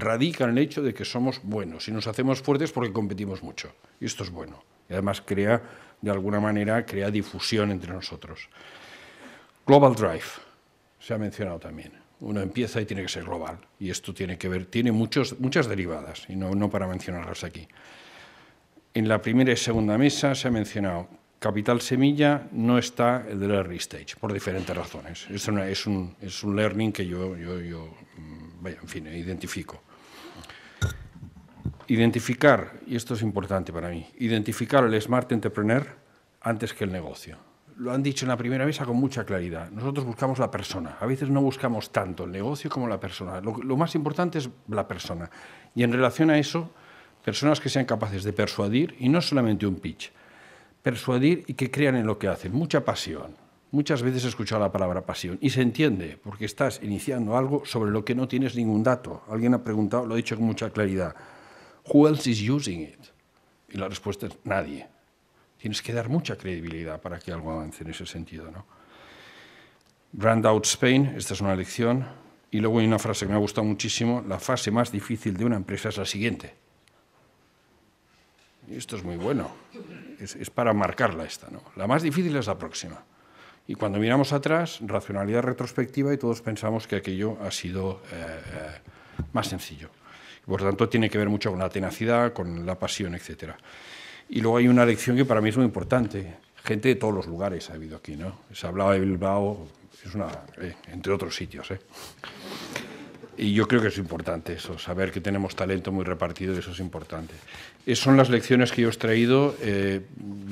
radica en el hecho de que somos buenos y nos hacemos fuertes porque competimos mucho. Y esto es bueno. Y además crea, de alguna manera, crea difusión entre nosotros. Global Drive, se ha mencionado también. Uno empieza y tiene que ser global. Y esto tiene que ver, tiene muchos, muchas derivadas, y no, para mencionarlas aquí. En la primera y segunda mesa se ha mencionado Capital Semilla no está del early stage, por diferentes razones. Es, es, un, es un learning que yo, yo, yo mm, vaya, en fin, identifico. Identificar, y esto es importante para mí, identificar el smart entrepreneur antes que el negocio. Lo han dicho en la primera mesa con mucha claridad. Nosotros buscamos la persona. A veces no buscamos tanto el negocio como la persona. Lo, lo más importante es la persona. Y en relación a eso, personas que sean capaces de persuadir, y no solamente un pitch, persuadir y que crean en lo que hacen. Mucha pasión, Muchas veces he escuchado la palabra pasión y se entiende porque estás iniciando algo sobre lo que no tienes ningún dato. Alguien ha preguntado, lo he dicho con mucha claridad, ¿who else is using it? Y la respuesta es nadie. Tienes que dar mucha credibilidad para que algo avance en ese sentido. ¿no? Brand out Spain, esta es una lección. Y luego hay una frase que me ha gustado muchísimo, la fase más difícil de una empresa es la siguiente. esto es muy bueno, es, es para marcarla esta. ¿no? La más difícil es la próxima. Y cuando miramos atrás, racionalidad retrospectiva y todos pensamos que aquello ha sido eh, eh, más sencillo. Por lo tanto, tiene que ver mucho con la tenacidad, con la pasión, etc. Y luego hay una lección que para mí es muy importante. Gente de todos los lugares ha habido aquí, ¿no? Se hablaba de Bilbao, eh, entre otros sitios. ¿eh? Y yo creo que es importante eso, saber que tenemos talento muy repartido, eso es importante. Es, eh, son las lecciones que yo he traído. Eh,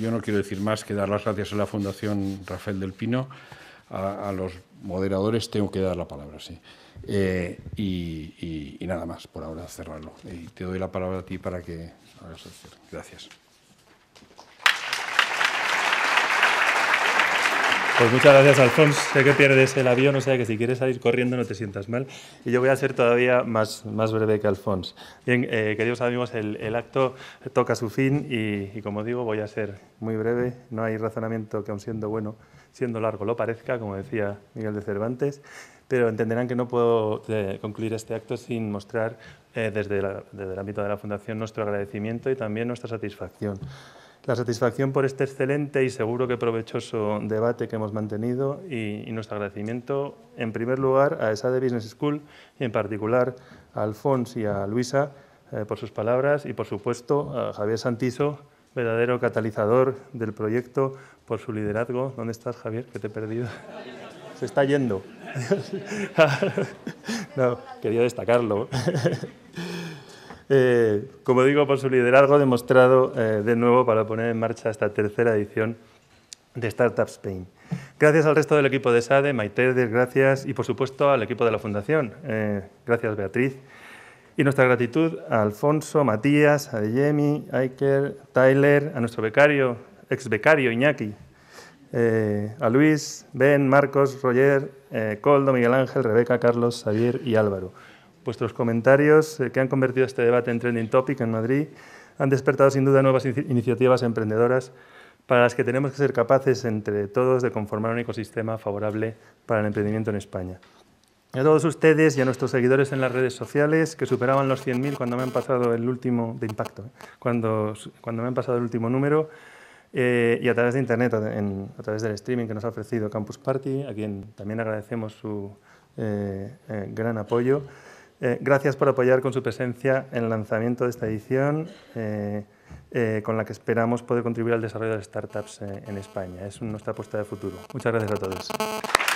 yo no quiero decir más que dar las gracias a la Fundación Rafael del Pino. A, los moderadores tengo que dar la palabra, sí. Eh, y, nada más por ahora cerrarlo. Y te doy la palabra a ti para que hagas el cierre. Gracias. Pues muchas gracias, Alfonso. Sé que pierdes el avión, o sea que si quieres salir corriendo no te sientas mal. Y yo voy a ser todavía más, más breve que Alfonso. Bien, eh, queridos amigos, el, acto toca su fin y, como digo, voy a ser muy breve. No hay razonamiento que, aun siendo bueno, siendo largo lo parezca, como decía Miguel de Cervantes, pero entenderán que no puedo eh, concluir este acto sin mostrar eh, desde, la, desde el ámbito de la Fundación nuestro agradecimiento y también nuestra satisfacción la satisfacción por este excelente y seguro que provechoso debate que hemos mantenido y, nuestro agradecimiento, en primer lugar, a ESA de Business School y en particular a Alfons y a Luisa eh, por sus palabras y, por supuesto, a Javier Santizo, verdadero catalizador del proyecto, por su liderazgo. ¿Dónde estás, Javier? Que te he perdido. Se está yendo. (laughs) no, quería destacarlo. Eh, como digo, por su liderazgo demostrado eh, de nuevo para poner en marcha esta tercera edición de Startup Spain. Gracias al resto del equipo de SADE, Maite, gracias, y por supuesto al equipo de la Fundación. Eh, gracias, Beatriz. Y nuestra gratitud a Alfonso, Matías, a Jemi, Iker, Tyler, a nuestro becario, ex becario Iñaki, a Luis, Ben, Marcos, Roger, Coldo, Miguel Ángel, Rebeca, Carlos, Javier y Álvaro. Vuestros comentarios eh, que han convertido este debate en trending topic en Madrid han despertado sin duda nuevas iniciativas emprendedoras para las que tenemos que ser capaces entre todos de conformar un ecosistema favorable para el emprendimiento en España. A todos ustedes y a nuestros seguidores en las redes sociales, que superaban los 100.000 cuando me han pasado el último de impacto, ¿eh? cuando, cuando me han pasado el último número, eh, y a través de Internet, a través del streaming que nos ha ofrecido Campus Party, a quien también agradecemos su gran apoyo. Eh, gracias por apoyar con su presencia el lanzamiento de esta edición, eh, eh, con la que esperamos poder contribuir al desarrollo de startups en España. Es nuestra apuesta de futuro. Muchas gracias a todos.